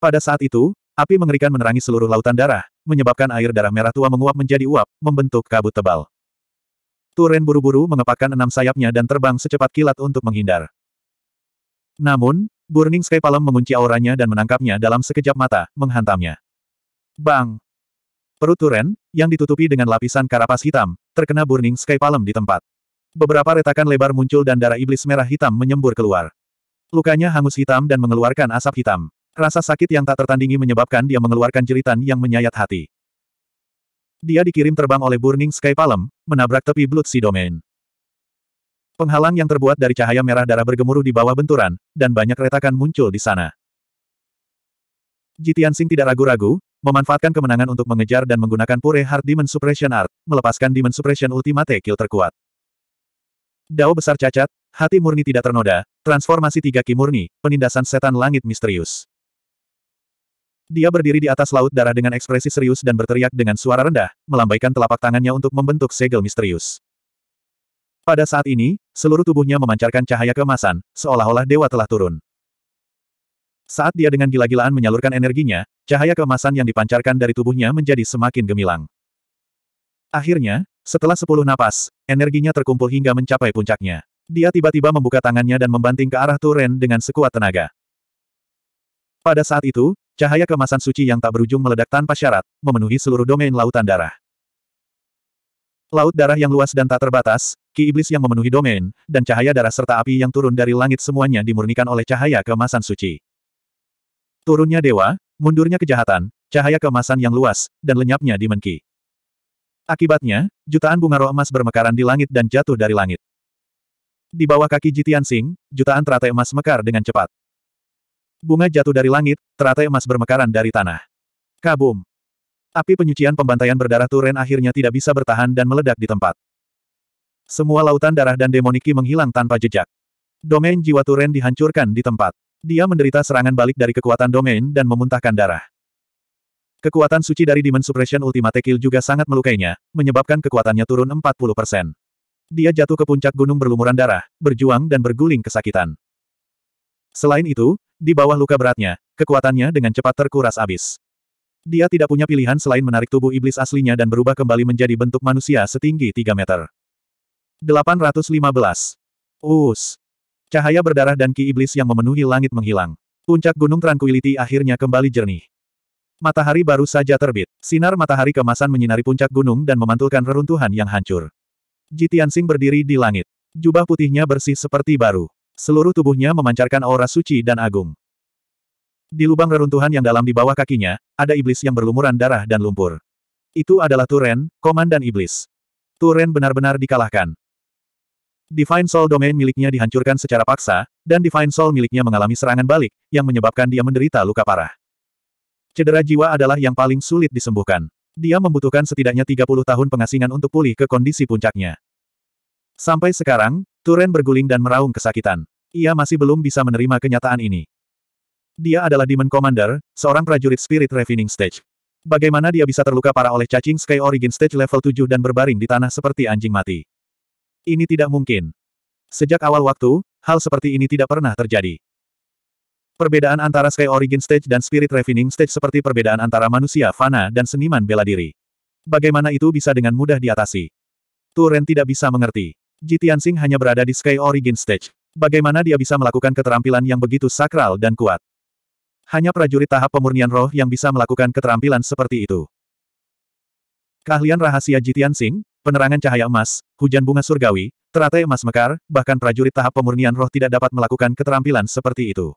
Pada saat itu, api mengerikan menerangi seluruh lautan darah, menyebabkan air darah merah tua menguap menjadi uap, membentuk kabut tebal. Turen buru-buru mengepakkan enam sayapnya dan terbang secepat kilat untuk menghindar. Namun, Burning Sky Palem mengunci auranya dan menangkapnya dalam sekejap mata, menghantamnya. Bang! Perut Turen, yang ditutupi dengan lapisan karapas hitam, terkena burning sky palem di tempat. Beberapa retakan lebar muncul dan darah iblis merah hitam menyembur keluar. Lukanya hangus hitam dan mengeluarkan asap hitam. Rasa sakit yang tak tertandingi menyebabkan dia mengeluarkan jeritan yang menyayat hati. Dia dikirim terbang oleh Burning Sky Palem, menabrak tepi Blood Sea Domain. Penghalang yang terbuat dari cahaya merah darah bergemuruh di bawah benturan, dan banyak retakan muncul di sana. Jitian Sing tidak ragu-ragu, Memanfaatkan kemenangan untuk mengejar dan menggunakan Pure Heart Demon Suppression Art, melepaskan Demon Suppression Ultimate Kill terkuat. Dao besar cacat, hati murni tidak ternoda, transformasi tiga ki murni, penindasan setan langit misterius. Dia berdiri di atas laut darah dengan ekspresi serius dan berteriak dengan suara rendah, melambaikan telapak tangannya untuk membentuk segel misterius. Pada saat ini, seluruh tubuhnya memancarkan cahaya kemasan seolah-olah dewa telah turun. Saat dia dengan gila-gilaan menyalurkan energinya, cahaya kemasan yang dipancarkan dari tubuhnya menjadi semakin gemilang. Akhirnya, setelah sepuluh napas, energinya terkumpul hingga mencapai puncaknya. Dia tiba-tiba membuka tangannya dan membanting ke arah Turen dengan sekuat tenaga. Pada saat itu, cahaya kemasan suci yang tak berujung meledak tanpa syarat, memenuhi seluruh domain lautan darah. Laut darah yang luas dan tak terbatas, ki iblis yang memenuhi domain, dan cahaya darah serta api yang turun dari langit semuanya dimurnikan oleh cahaya kemasan suci. Turunnya dewa, mundurnya kejahatan, cahaya kemasan yang luas, dan lenyapnya di Akibatnya, jutaan bunga roh emas bermekaran di langit dan jatuh dari langit. Di bawah kaki Jitian Sing, jutaan teratai emas mekar dengan cepat. Bunga jatuh dari langit, teratai emas bermekaran dari tanah. Kabum! Api penyucian pembantaian berdarah Turen akhirnya tidak bisa bertahan dan meledak di tempat. Semua lautan darah dan demoniki menghilang tanpa jejak. Domain jiwa Turen dihancurkan di tempat. Dia menderita serangan balik dari kekuatan domain dan memuntahkan darah. Kekuatan suci dari Demon Suppression Ultimate Kill juga sangat melukainya, menyebabkan kekuatannya turun 40%. Dia jatuh ke puncak gunung berlumuran darah, berjuang dan berguling kesakitan. Selain itu, di bawah luka beratnya, kekuatannya dengan cepat terkuras abis. Dia tidak punya pilihan selain menarik tubuh iblis aslinya dan berubah kembali menjadi bentuk manusia setinggi 3 meter. 815. Us. Cahaya berdarah dan ki iblis yang memenuhi langit menghilang. Puncak Gunung Tranquility akhirnya kembali jernih. Matahari baru saja terbit. Sinar matahari kemasan menyinari puncak gunung dan memantulkan reruntuhan yang hancur. Jitian Sing berdiri di langit. Jubah putihnya bersih seperti baru. Seluruh tubuhnya memancarkan aura suci dan agung. Di lubang reruntuhan yang dalam di bawah kakinya, ada iblis yang berlumuran darah dan lumpur. Itu adalah Turen, Komandan Iblis. Turen benar-benar dikalahkan. Divine Soul Domain miliknya dihancurkan secara paksa, dan Divine Soul miliknya mengalami serangan balik, yang menyebabkan dia menderita luka parah. Cedera jiwa adalah yang paling sulit disembuhkan. Dia membutuhkan setidaknya 30 tahun pengasingan untuk pulih ke kondisi puncaknya. Sampai sekarang, Turen berguling dan meraung kesakitan. Ia masih belum bisa menerima kenyataan ini. Dia adalah Demon Commander, seorang prajurit Spirit Refining Stage. Bagaimana dia bisa terluka parah oleh cacing Sky Origin Stage level 7 dan berbaring di tanah seperti anjing mati? Ini tidak mungkin. Sejak awal waktu, hal seperti ini tidak pernah terjadi. Perbedaan antara Sky Origin Stage dan Spirit Refining Stage seperti perbedaan antara manusia fana dan seniman bela diri. Bagaimana itu bisa dengan mudah diatasi? Turen tidak bisa mengerti. Jitiansing hanya berada di Sky Origin Stage. Bagaimana dia bisa melakukan keterampilan yang begitu sakral dan kuat? Hanya prajurit tahap pemurnian roh yang bisa melakukan keterampilan seperti itu. Keahlian rahasia Jitiansing, penerangan cahaya emas, hujan bunga surgawi, teratai emas mekar, bahkan prajurit tahap pemurnian roh tidak dapat melakukan keterampilan seperti itu.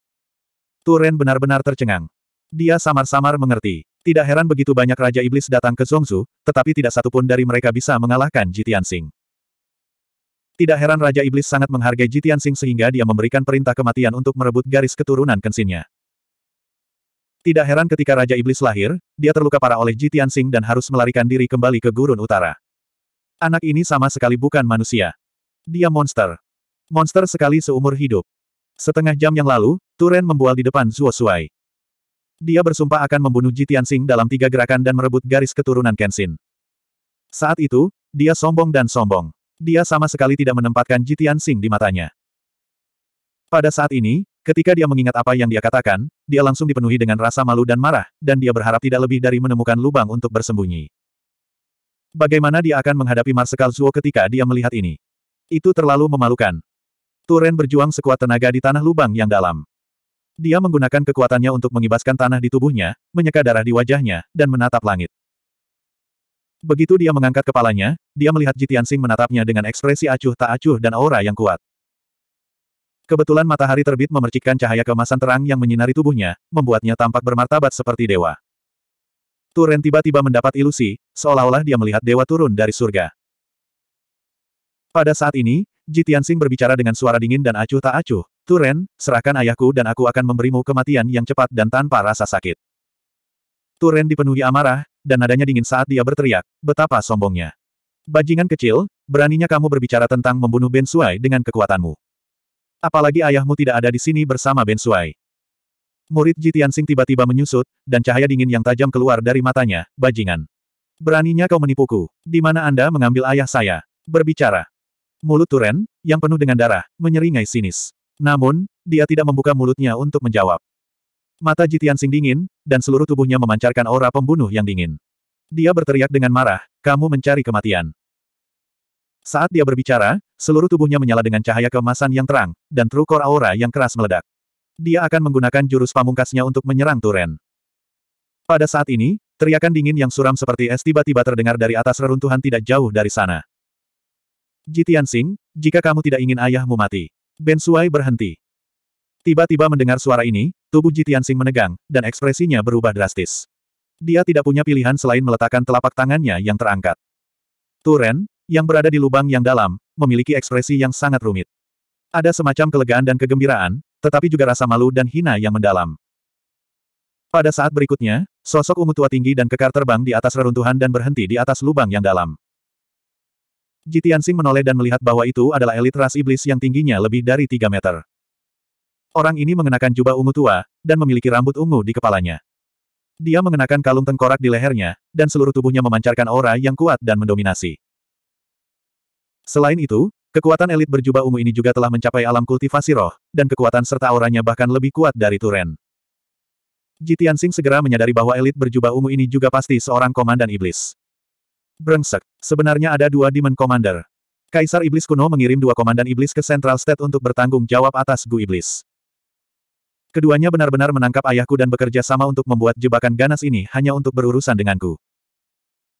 Turen benar-benar tercengang. Dia samar-samar mengerti. Tidak heran begitu banyak Raja Iblis datang ke Zongsu, tetapi tidak satupun dari mereka bisa mengalahkan Jitian Sing. Tidak heran Raja Iblis sangat menghargai Jitian Sing sehingga dia memberikan perintah kematian untuk merebut garis keturunan kensinnya. Tidak heran ketika Raja Iblis lahir, dia terluka parah oleh Jitian Sing dan harus melarikan diri kembali ke gurun utara. Anak ini sama sekali bukan manusia. Dia monster. Monster sekali seumur hidup. Setengah jam yang lalu, Turen membual di depan Zuo Suai. Dia bersumpah akan membunuh Jitian Sing dalam tiga gerakan dan merebut garis keturunan Kenshin. Saat itu, dia sombong dan sombong. Dia sama sekali tidak menempatkan Jitian Sing di matanya. Pada saat ini, ketika dia mengingat apa yang dia katakan, dia langsung dipenuhi dengan rasa malu dan marah, dan dia berharap tidak lebih dari menemukan lubang untuk bersembunyi. Bagaimana dia akan menghadapi Marsekal Zuo ketika dia melihat ini? Itu terlalu memalukan. Turen berjuang sekuat tenaga di tanah lubang yang dalam. Dia menggunakan kekuatannya untuk mengibaskan tanah di tubuhnya, menyeka darah di wajahnya, dan menatap langit. Begitu dia mengangkat kepalanya, dia melihat Jitian Sing menatapnya dengan ekspresi acuh tak acuh dan aura yang kuat. Kebetulan matahari terbit memercikkan cahaya kemasan terang yang menyinari tubuhnya, membuatnya tampak bermartabat seperti dewa. Turen tiba-tiba mendapat ilusi, seolah-olah dia melihat dewa turun dari surga. Pada saat ini, Ji berbicara dengan suara dingin dan acuh tak acuh, Turen, serahkan ayahku dan aku akan memberimu kematian yang cepat dan tanpa rasa sakit. Turen dipenuhi amarah, dan nadanya dingin saat dia berteriak, betapa sombongnya. Bajingan kecil, beraninya kamu berbicara tentang membunuh Ben Suai dengan kekuatanmu. Apalagi ayahmu tidak ada di sini bersama Ben Suai. Murid Ji Tianxing tiba-tiba menyusut, dan cahaya dingin yang tajam keluar dari matanya, bajingan. Beraninya kau menipuku. Di mana Anda mengambil ayah saya? Berbicara. Mulut Turen, yang penuh dengan darah, menyeringai sinis. Namun, dia tidak membuka mulutnya untuk menjawab. Mata Jitian dingin, dan seluruh tubuhnya memancarkan aura pembunuh yang dingin. Dia berteriak dengan marah, kamu mencari kematian. Saat dia berbicara, seluruh tubuhnya menyala dengan cahaya kemasan yang terang, dan trukor aura yang keras meledak. Dia akan menggunakan jurus pamungkasnya untuk menyerang Turen. Pada saat ini, teriakan dingin yang suram seperti es tiba-tiba terdengar dari atas reruntuhan tidak jauh dari sana. Jitian Sing, jika kamu tidak ingin ayahmu mati. Ben Suai berhenti. Tiba-tiba mendengar suara ini, tubuh Jitian Sing menegang, dan ekspresinya berubah drastis. Dia tidak punya pilihan selain meletakkan telapak tangannya yang terangkat. Turen, yang berada di lubang yang dalam, memiliki ekspresi yang sangat rumit. Ada semacam kelegaan dan kegembiraan, tetapi juga rasa malu dan hina yang mendalam. Pada saat berikutnya, sosok ungu tua tinggi dan kekar terbang di atas reruntuhan dan berhenti di atas lubang yang dalam. Jitiansing menoleh dan melihat bahwa itu adalah elit ras iblis yang tingginya lebih dari 3 meter. Orang ini mengenakan jubah ungu tua, dan memiliki rambut ungu di kepalanya. Dia mengenakan kalung tengkorak di lehernya, dan seluruh tubuhnya memancarkan aura yang kuat dan mendominasi. Selain itu, Kekuatan elit berjubah ungu ini juga telah mencapai alam kultivasi roh, dan kekuatan serta auranya bahkan lebih kuat dari Turen. Jitian Sing segera menyadari bahwa elit berjubah ungu ini juga pasti seorang komandan iblis. Brengsek, sebenarnya ada dua Demon Commander. Kaisar Iblis kuno mengirim dua komandan iblis ke Central State untuk bertanggung jawab atas Gu Iblis. Keduanya benar-benar menangkap ayahku dan bekerja sama untuk membuat jebakan ganas ini hanya untuk berurusan denganku.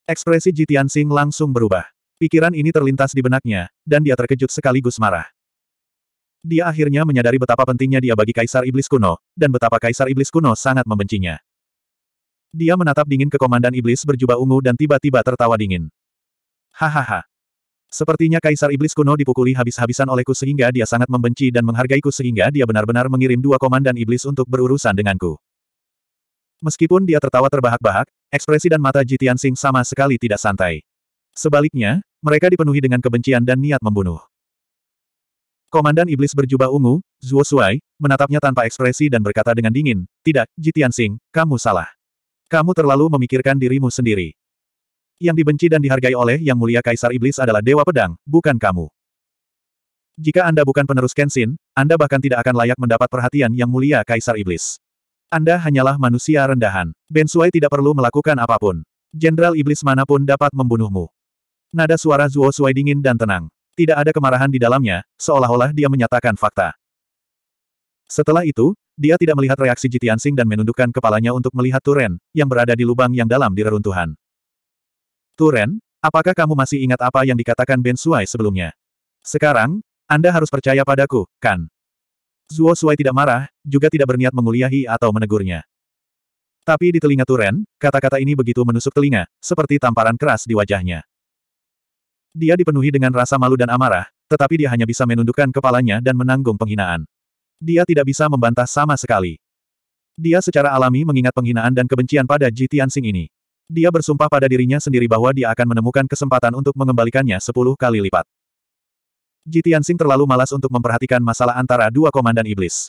Ekspresi Jitian Sing langsung berubah. Pikiran ini terlintas di benaknya, dan dia terkejut sekaligus marah. Dia akhirnya menyadari betapa pentingnya dia bagi Kaisar Iblis kuno, dan betapa Kaisar Iblis kuno sangat membencinya. Dia menatap dingin ke Komandan Iblis berjubah ungu dan tiba-tiba tertawa dingin. Hahaha. Sepertinya Kaisar Iblis kuno dipukuli habis-habisan olehku sehingga dia sangat membenci dan menghargaiku sehingga dia benar-benar mengirim dua Komandan Iblis untuk berurusan denganku. Meskipun dia tertawa terbahak-bahak, ekspresi dan mata Jitian Sing sama sekali tidak santai. Sebaliknya, mereka dipenuhi dengan kebencian dan niat membunuh. Komandan Iblis berjubah ungu, Zhuo Shuai, menatapnya tanpa ekspresi dan berkata dengan dingin, Tidak, Jitian Sing, kamu salah. Kamu terlalu memikirkan dirimu sendiri. Yang dibenci dan dihargai oleh Yang Mulia Kaisar Iblis adalah Dewa Pedang, bukan kamu. Jika Anda bukan penerus Kenshin, Anda bahkan tidak akan layak mendapat perhatian Yang Mulia Kaisar Iblis. Anda hanyalah manusia rendahan. Ben Suai tidak perlu melakukan apapun. Jenderal Iblis manapun dapat membunuhmu. Nada suara Zuo Suai dingin dan tenang. Tidak ada kemarahan di dalamnya, seolah-olah dia menyatakan fakta. Setelah itu, dia tidak melihat reaksi Jitiansing dan menundukkan kepalanya untuk melihat Turen, yang berada di lubang yang dalam di reruntuhan. Turen, apakah kamu masih ingat apa yang dikatakan Ben Suai sebelumnya? Sekarang, Anda harus percaya padaku, kan? Zuo Suai tidak marah, juga tidak berniat menguliahi atau menegurnya. Tapi di telinga Turen, kata-kata ini begitu menusuk telinga, seperti tamparan keras di wajahnya. Dia dipenuhi dengan rasa malu dan amarah, tetapi dia hanya bisa menundukkan kepalanya dan menanggung penghinaan. Dia tidak bisa membantah sama sekali. Dia secara alami mengingat penghinaan dan kebencian pada Ji Tianxing ini. Dia bersumpah pada dirinya sendiri bahwa dia akan menemukan kesempatan untuk mengembalikannya sepuluh kali lipat. Ji Tianxing terlalu malas untuk memperhatikan masalah antara dua komandan iblis.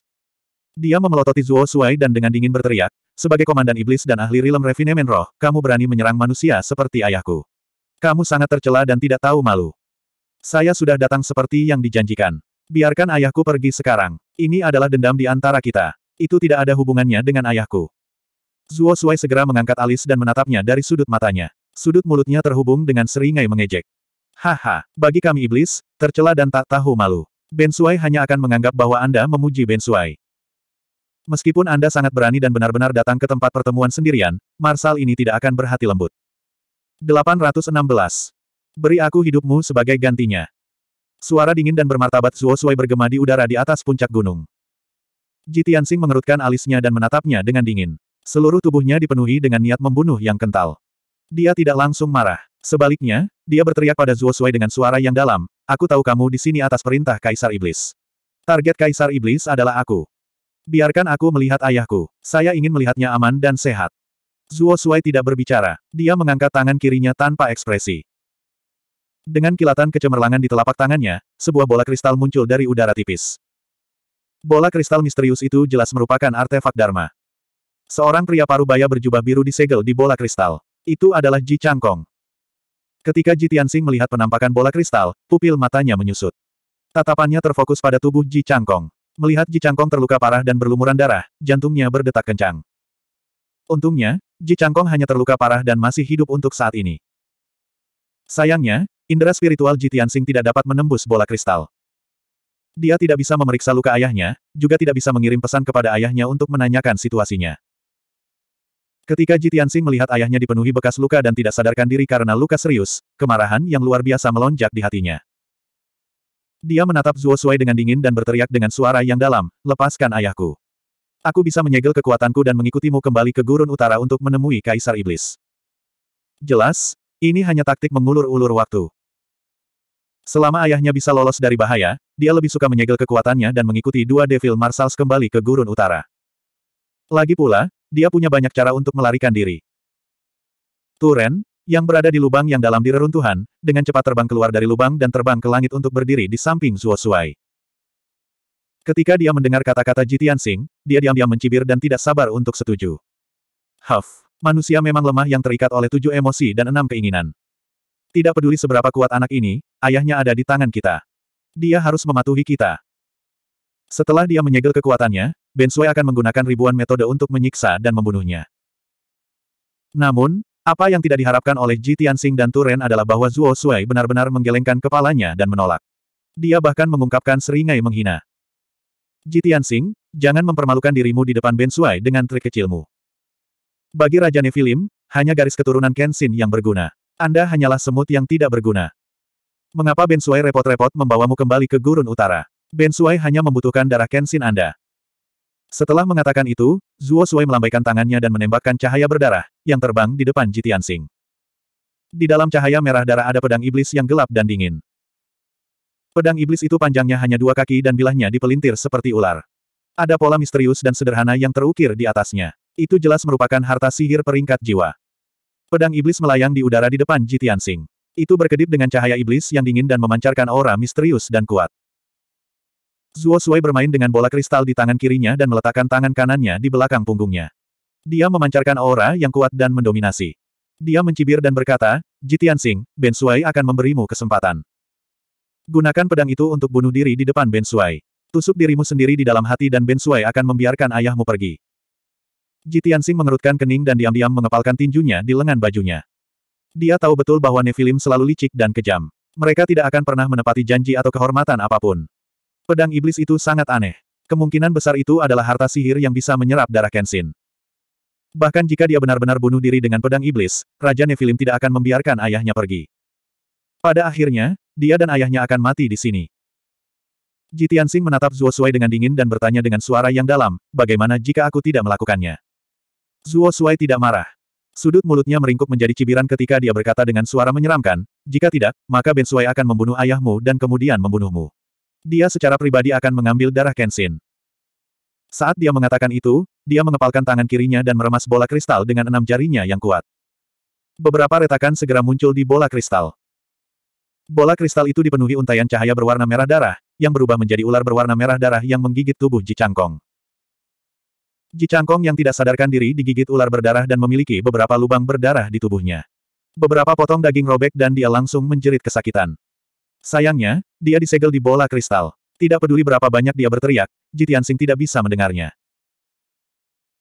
Dia memelototi Zuo Sui dan dengan dingin berteriak, sebagai komandan iblis dan ahli rilem refinemen roh, kamu berani menyerang manusia seperti ayahku. Kamu sangat tercela dan tidak tahu malu. Saya sudah datang seperti yang dijanjikan. Biarkan ayahku pergi sekarang. Ini adalah dendam di antara kita. Itu tidak ada hubungannya dengan ayahku. Zuo Sui segera mengangkat alis dan menatapnya dari sudut matanya. Sudut mulutnya terhubung dengan seringai mengejek. Haha, bagi kami iblis, tercela dan tak tahu malu. Ben Suai hanya akan menganggap bahwa Anda memuji Ben Suai. Meskipun Anda sangat berani dan benar-benar datang ke tempat pertemuan sendirian, Marsal ini tidak akan berhati lembut. 816. Beri aku hidupmu sebagai gantinya. Suara dingin dan bermartabat Zuo Sui bergema di udara di atas puncak gunung. Ji Tianxing mengerutkan alisnya dan menatapnya dengan dingin. Seluruh tubuhnya dipenuhi dengan niat membunuh yang kental. Dia tidak langsung marah. Sebaliknya, dia berteriak pada Zuo Sui dengan suara yang dalam, Aku tahu kamu di sini atas perintah Kaisar Iblis. Target Kaisar Iblis adalah aku. Biarkan aku melihat ayahku. Saya ingin melihatnya aman dan sehat. Zuo Sui tidak berbicara, dia mengangkat tangan kirinya tanpa ekspresi. Dengan kilatan kecemerlangan di telapak tangannya, sebuah bola kristal muncul dari udara tipis. Bola kristal misterius itu jelas merupakan artefak Dharma. Seorang pria parubaya berjubah biru disegel di bola kristal. Itu adalah Ji Changkong. Ketika Ji Tianxing melihat penampakan bola kristal, pupil matanya menyusut. Tatapannya terfokus pada tubuh Ji Changkong. Melihat Ji Changkong terluka parah dan berlumuran darah, jantungnya berdetak kencang. Untungnya, Ji Changkong hanya terluka parah dan masih hidup untuk saat ini. Sayangnya, indera spiritual Ji Tianxing tidak dapat menembus bola kristal. Dia tidak bisa memeriksa luka ayahnya, juga tidak bisa mengirim pesan kepada ayahnya untuk menanyakan situasinya. Ketika Ji Tianxing melihat ayahnya dipenuhi bekas luka dan tidak sadarkan diri karena luka serius, kemarahan yang luar biasa melonjak di hatinya. Dia menatap Zuo Sui dengan dingin dan berteriak dengan suara yang dalam, lepaskan ayahku. Aku bisa menyegel kekuatanku dan mengikutimu kembali ke gurun utara untuk menemui Kaisar Iblis. Jelas, ini hanya taktik mengulur-ulur waktu. Selama ayahnya bisa lolos dari bahaya, dia lebih suka menyegel kekuatannya dan mengikuti dua Devil Marsals kembali ke gurun utara. Lagi pula, dia punya banyak cara untuk melarikan diri. Turen, yang berada di lubang yang dalam di reruntuhan, dengan cepat terbang keluar dari lubang dan terbang ke langit untuk berdiri di samping Zuo Suai. Ketika dia mendengar kata-kata Jitian Sing, dia diam-diam mencibir dan tidak sabar untuk setuju. Huff, manusia memang lemah yang terikat oleh tujuh emosi dan enam keinginan. Tidak peduli seberapa kuat anak ini, ayahnya ada di tangan kita. Dia harus mematuhi kita. Setelah dia menyegel kekuatannya, Ben Sui akan menggunakan ribuan metode untuk menyiksa dan membunuhnya. Namun, apa yang tidak diharapkan oleh Jitian Sing dan Turen adalah bahwa Zuo Sui benar-benar menggelengkan kepalanya dan menolak. Dia bahkan mengungkapkan seringai menghina. Jitian Sing, jangan mempermalukan dirimu di depan Ben Suai dengan trik kecilmu. Bagi Raja Nefilim, hanya garis keturunan Kenshin yang berguna. Anda hanyalah semut yang tidak berguna. Mengapa Ben Suai repot-repot membawamu kembali ke gurun utara? Ben Suai hanya membutuhkan darah Kenshin Anda. Setelah mengatakan itu, Zuo Sui melambaikan tangannya dan menembakkan cahaya berdarah, yang terbang di depan Jitian Sing. Di dalam cahaya merah darah ada pedang iblis yang gelap dan dingin. Pedang iblis itu panjangnya hanya dua kaki dan bilahnya dipelintir seperti ular. Ada pola misterius dan sederhana yang terukir di atasnya. Itu jelas merupakan harta sihir peringkat jiwa. Pedang iblis melayang di udara di depan Jitian Sing. Itu berkedip dengan cahaya iblis yang dingin dan memancarkan aura misterius dan kuat. Zuo Sui bermain dengan bola kristal di tangan kirinya dan meletakkan tangan kanannya di belakang punggungnya. Dia memancarkan aura yang kuat dan mendominasi. Dia mencibir dan berkata, Jitian Sing, Ben Sui akan memberimu kesempatan. Gunakan pedang itu untuk bunuh diri di depan Ben Suai. Tusuk dirimu sendiri di dalam hati dan Ben Suai akan membiarkan ayahmu pergi. Jitiansing mengerutkan kening dan diam-diam mengepalkan tinjunya di lengan bajunya. Dia tahu betul bahwa Nefilim selalu licik dan kejam. Mereka tidak akan pernah menepati janji atau kehormatan apapun. Pedang iblis itu sangat aneh. Kemungkinan besar itu adalah harta sihir yang bisa menyerap darah Kenshin. Bahkan jika dia benar-benar bunuh diri dengan pedang iblis, Raja Nefilim tidak akan membiarkan ayahnya pergi. Pada akhirnya, dia dan ayahnya akan mati di sini. Jitiansing menatap Zuo Suai dengan dingin dan bertanya dengan suara yang dalam, bagaimana jika aku tidak melakukannya? Zuo Suai tidak marah. Sudut mulutnya meringkuk menjadi cibiran ketika dia berkata dengan suara menyeramkan, jika tidak, maka Ben Suai akan membunuh ayahmu dan kemudian membunuhmu. Dia secara pribadi akan mengambil darah Kenshin. Saat dia mengatakan itu, dia mengepalkan tangan kirinya dan meremas bola kristal dengan enam jarinya yang kuat. Beberapa retakan segera muncul di bola kristal. Bola kristal itu dipenuhi untaian cahaya berwarna merah darah, yang berubah menjadi ular berwarna merah darah yang menggigit tubuh Ji Changkong. Ji Changkong yang tidak sadarkan diri digigit ular berdarah dan memiliki beberapa lubang berdarah di tubuhnya. Beberapa potong daging robek dan dia langsung menjerit kesakitan. Sayangnya, dia disegel di bola kristal. Tidak peduli berapa banyak dia berteriak, Ji Tianxing tidak bisa mendengarnya.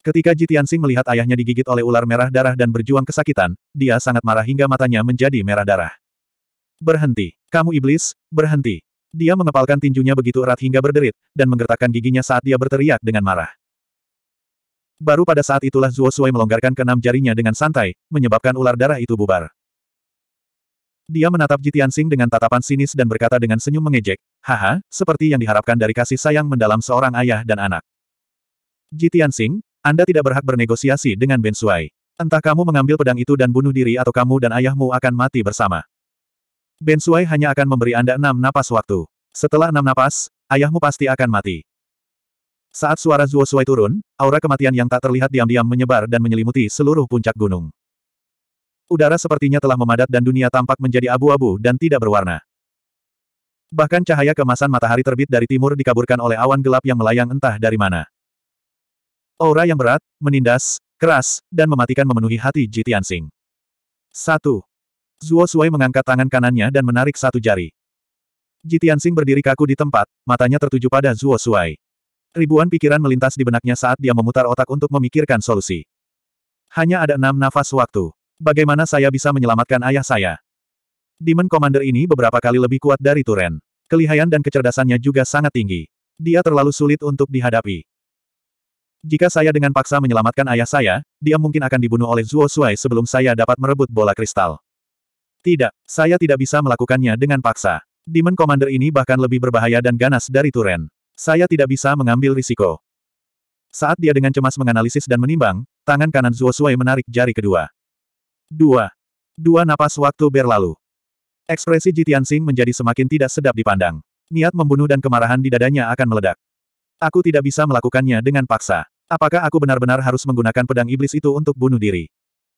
Ketika Ji Tianxing melihat ayahnya digigit oleh ular merah darah dan berjuang kesakitan, dia sangat marah hingga matanya menjadi merah darah. Berhenti. Kamu iblis, berhenti. Dia mengepalkan tinjunya begitu erat hingga berderit, dan menggertakkan giginya saat dia berteriak dengan marah. Baru pada saat itulah Zuo Sui melonggarkan keenam jarinya dengan santai, menyebabkan ular darah itu bubar. Dia menatap Jitian Sing dengan tatapan sinis dan berkata dengan senyum mengejek, Haha, seperti yang diharapkan dari kasih sayang mendalam seorang ayah dan anak. Jitian Sing, Anda tidak berhak bernegosiasi dengan Ben Sui. Entah kamu mengambil pedang itu dan bunuh diri atau kamu dan ayahmu akan mati bersama. Ben Suai hanya akan memberi Anda enam napas waktu. Setelah enam napas, ayahmu pasti akan mati. Saat suara Zuo Sui turun, aura kematian yang tak terlihat diam-diam menyebar dan menyelimuti seluruh puncak gunung. Udara sepertinya telah memadat dan dunia tampak menjadi abu-abu dan tidak berwarna. Bahkan cahaya kemasan matahari terbit dari timur dikaburkan oleh awan gelap yang melayang entah dari mana. Aura yang berat, menindas, keras, dan mematikan memenuhi hati Jitian Singh. Satu. Zuo Sui mengangkat tangan kanannya dan menarik satu jari. Ji Tianxing berdiri kaku di tempat, matanya tertuju pada Zuo Sui. Ribuan pikiran melintas di benaknya saat dia memutar otak untuk memikirkan solusi. Hanya ada enam nafas waktu. Bagaimana saya bisa menyelamatkan ayah saya? Demon Commander ini beberapa kali lebih kuat dari Turen. Kelihayan dan kecerdasannya juga sangat tinggi. Dia terlalu sulit untuk dihadapi. Jika saya dengan paksa menyelamatkan ayah saya, dia mungkin akan dibunuh oleh Zuo Suai sebelum saya dapat merebut bola kristal. Tidak, saya tidak bisa melakukannya dengan paksa. Demon Commander ini bahkan lebih berbahaya dan ganas dari Turen. Saya tidak bisa mengambil risiko. Saat dia dengan cemas menganalisis dan menimbang, tangan kanan Zuo Sui menarik jari kedua. Dua. Dua napas waktu berlalu. Ekspresi Jitian Sing menjadi semakin tidak sedap dipandang. Niat membunuh dan kemarahan di dadanya akan meledak. Aku tidak bisa melakukannya dengan paksa. Apakah aku benar-benar harus menggunakan pedang iblis itu untuk bunuh diri?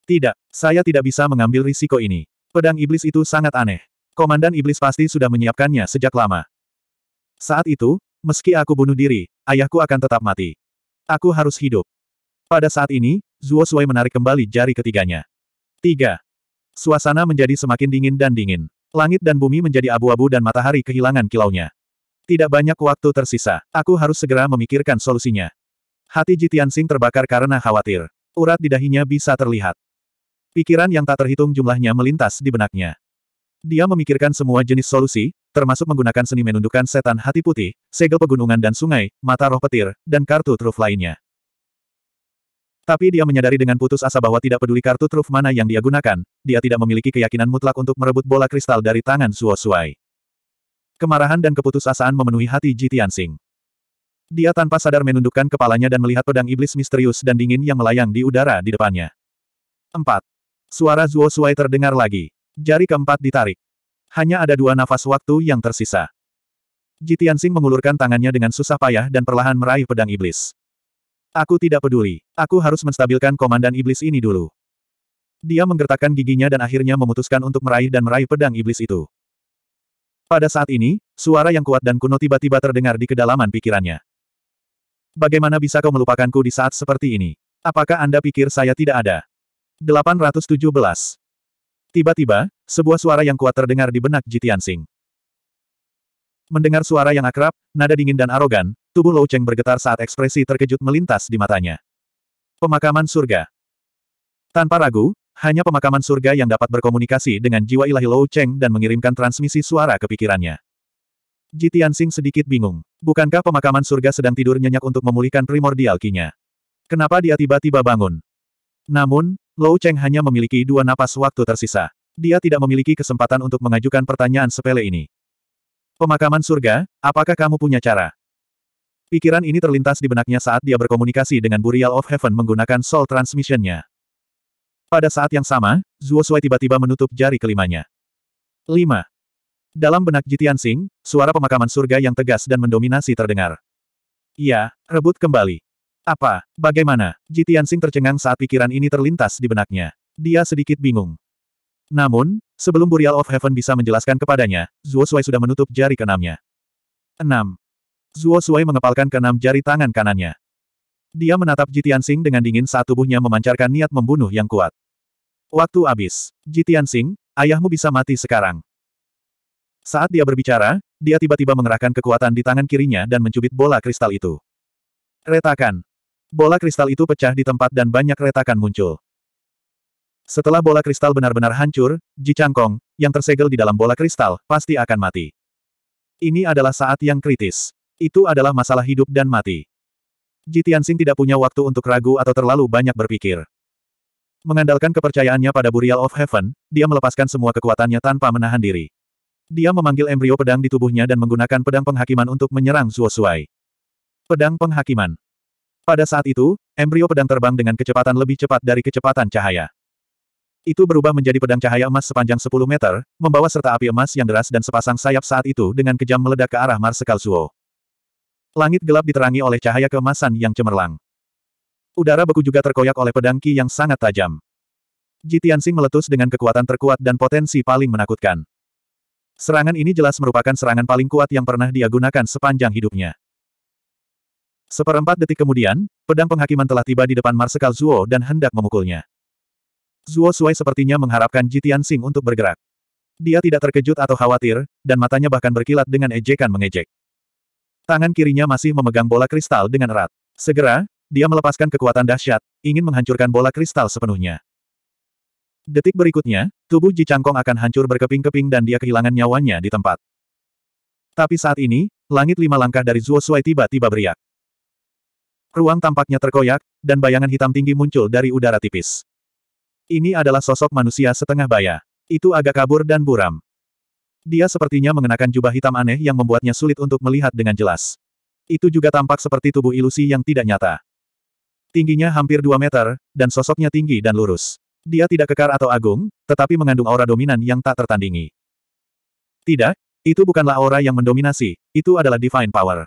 Tidak, saya tidak bisa mengambil risiko ini. Pedang iblis itu sangat aneh. Komandan iblis pasti sudah menyiapkannya sejak lama. Saat itu, meski aku bunuh diri, ayahku akan tetap mati. Aku harus hidup. Pada saat ini, Zuo Sui menarik kembali jari ketiganya. 3. Suasana menjadi semakin dingin dan dingin. Langit dan bumi menjadi abu-abu dan matahari kehilangan kilaunya. Tidak banyak waktu tersisa. Aku harus segera memikirkan solusinya. Hati Jitian Sing terbakar karena khawatir. Urat di dahinya bisa terlihat. Pikiran yang tak terhitung jumlahnya melintas di benaknya. Dia memikirkan semua jenis solusi, termasuk menggunakan seni menundukkan setan hati putih, segel pegunungan dan sungai, mata roh petir, dan kartu truf lainnya. Tapi dia menyadari dengan putus asa bahwa tidak peduli kartu truf mana yang dia gunakan, dia tidak memiliki keyakinan mutlak untuk merebut bola kristal dari tangan Suo Suai. Kemarahan dan keputusasaan memenuhi hati Ji Tianxing. Dia tanpa sadar menundukkan kepalanya dan melihat pedang iblis misterius dan dingin yang melayang di udara di depannya. 4. Suara Zuo Sui terdengar lagi. Jari keempat ditarik. Hanya ada dua nafas waktu yang tersisa. Jitiansing mengulurkan tangannya dengan susah payah dan perlahan meraih pedang iblis. Aku tidak peduli. Aku harus menstabilkan komandan iblis ini dulu. Dia menggertakkan giginya dan akhirnya memutuskan untuk meraih dan meraih pedang iblis itu. Pada saat ini, suara yang kuat dan kuno tiba-tiba terdengar di kedalaman pikirannya. Bagaimana bisa kau melupakanku di saat seperti ini? Apakah Anda pikir saya tidak ada? 817. Tiba-tiba, sebuah suara yang kuat terdengar di benak Jitian Sing. Mendengar suara yang akrab, nada dingin dan arogan, tubuh Lou Cheng bergetar saat ekspresi terkejut melintas di matanya. Pemakaman surga. Tanpa ragu, hanya pemakaman surga yang dapat berkomunikasi dengan jiwa ilahi Lou Cheng dan mengirimkan transmisi suara ke pikirannya. Jitian Sing sedikit bingung. Bukankah pemakaman surga sedang tidur nyenyak untuk memulihkan primordial kinya? Kenapa dia tiba-tiba bangun? Namun, Lou Cheng hanya memiliki dua napas waktu tersisa. Dia tidak memiliki kesempatan untuk mengajukan pertanyaan sepele ini. Pemakaman surga, apakah kamu punya cara? Pikiran ini terlintas di benaknya saat dia berkomunikasi dengan Burial of Heaven menggunakan soul transmission-nya. Pada saat yang sama, Zuo Sui tiba-tiba menutup jari kelimanya. 5. Dalam benak Jitian Sing, suara pemakaman surga yang tegas dan mendominasi terdengar. Ya, rebut kembali. Apa? Bagaimana? Tianxing tercengang saat pikiran ini terlintas di benaknya. Dia sedikit bingung. Namun, sebelum Burial of Heaven bisa menjelaskan kepadanya, Zhuo Sui sudah menutup jari keenamnya. 6. Zhuo Sui mengepalkan keenam jari tangan kanannya. Dia menatap Tianxing dengan dingin saat tubuhnya memancarkan niat membunuh yang kuat. Waktu habis. Tianxing, ayahmu bisa mati sekarang. Saat dia berbicara, dia tiba-tiba mengerahkan kekuatan di tangan kirinya dan mencubit bola kristal itu. Retakan, Bola kristal itu pecah di tempat dan banyak retakan muncul. Setelah bola kristal benar-benar hancur, Ji Changkong, yang tersegel di dalam bola kristal, pasti akan mati. Ini adalah saat yang kritis. Itu adalah masalah hidup dan mati. Ji Tianxing tidak punya waktu untuk ragu atau terlalu banyak berpikir. Mengandalkan kepercayaannya pada Burial of Heaven, dia melepaskan semua kekuatannya tanpa menahan diri. Dia memanggil embrio pedang di tubuhnya dan menggunakan pedang penghakiman untuk menyerang Zuo Suai. Pedang penghakiman. Pada saat itu, embrio pedang terbang dengan kecepatan lebih cepat dari kecepatan cahaya. Itu berubah menjadi pedang cahaya emas sepanjang 10 meter, membawa serta api emas yang deras dan sepasang sayap saat itu dengan kejam meledak ke arah Marsekal Suo. Langit gelap diterangi oleh cahaya keemasan yang cemerlang. Udara beku juga terkoyak oleh pedang ki yang sangat tajam. Jitiansing meletus dengan kekuatan terkuat dan potensi paling menakutkan. Serangan ini jelas merupakan serangan paling kuat yang pernah dia gunakan sepanjang hidupnya. Seperempat detik kemudian, pedang penghakiman telah tiba di depan Marsekal Zuo dan hendak memukulnya. Zuo Suai sepertinya mengharapkan Jitian Sing untuk bergerak. Dia tidak terkejut atau khawatir, dan matanya bahkan berkilat dengan ejekan mengejek. Tangan kirinya masih memegang bola kristal dengan erat. Segera, dia melepaskan kekuatan dahsyat, ingin menghancurkan bola kristal sepenuhnya. Detik berikutnya, tubuh Ji Changkong akan hancur berkeping-keping dan dia kehilangan nyawanya di tempat. Tapi saat ini, langit lima langkah dari Zuo Suai tiba-tiba beriak. Ruang tampaknya terkoyak, dan bayangan hitam tinggi muncul dari udara tipis. Ini adalah sosok manusia setengah baya. Itu agak kabur dan buram. Dia sepertinya mengenakan jubah hitam aneh yang membuatnya sulit untuk melihat dengan jelas. Itu juga tampak seperti tubuh ilusi yang tidak nyata. Tingginya hampir 2 meter, dan sosoknya tinggi dan lurus. Dia tidak kekar atau agung, tetapi mengandung aura dominan yang tak tertandingi. Tidak, itu bukanlah aura yang mendominasi, itu adalah divine power.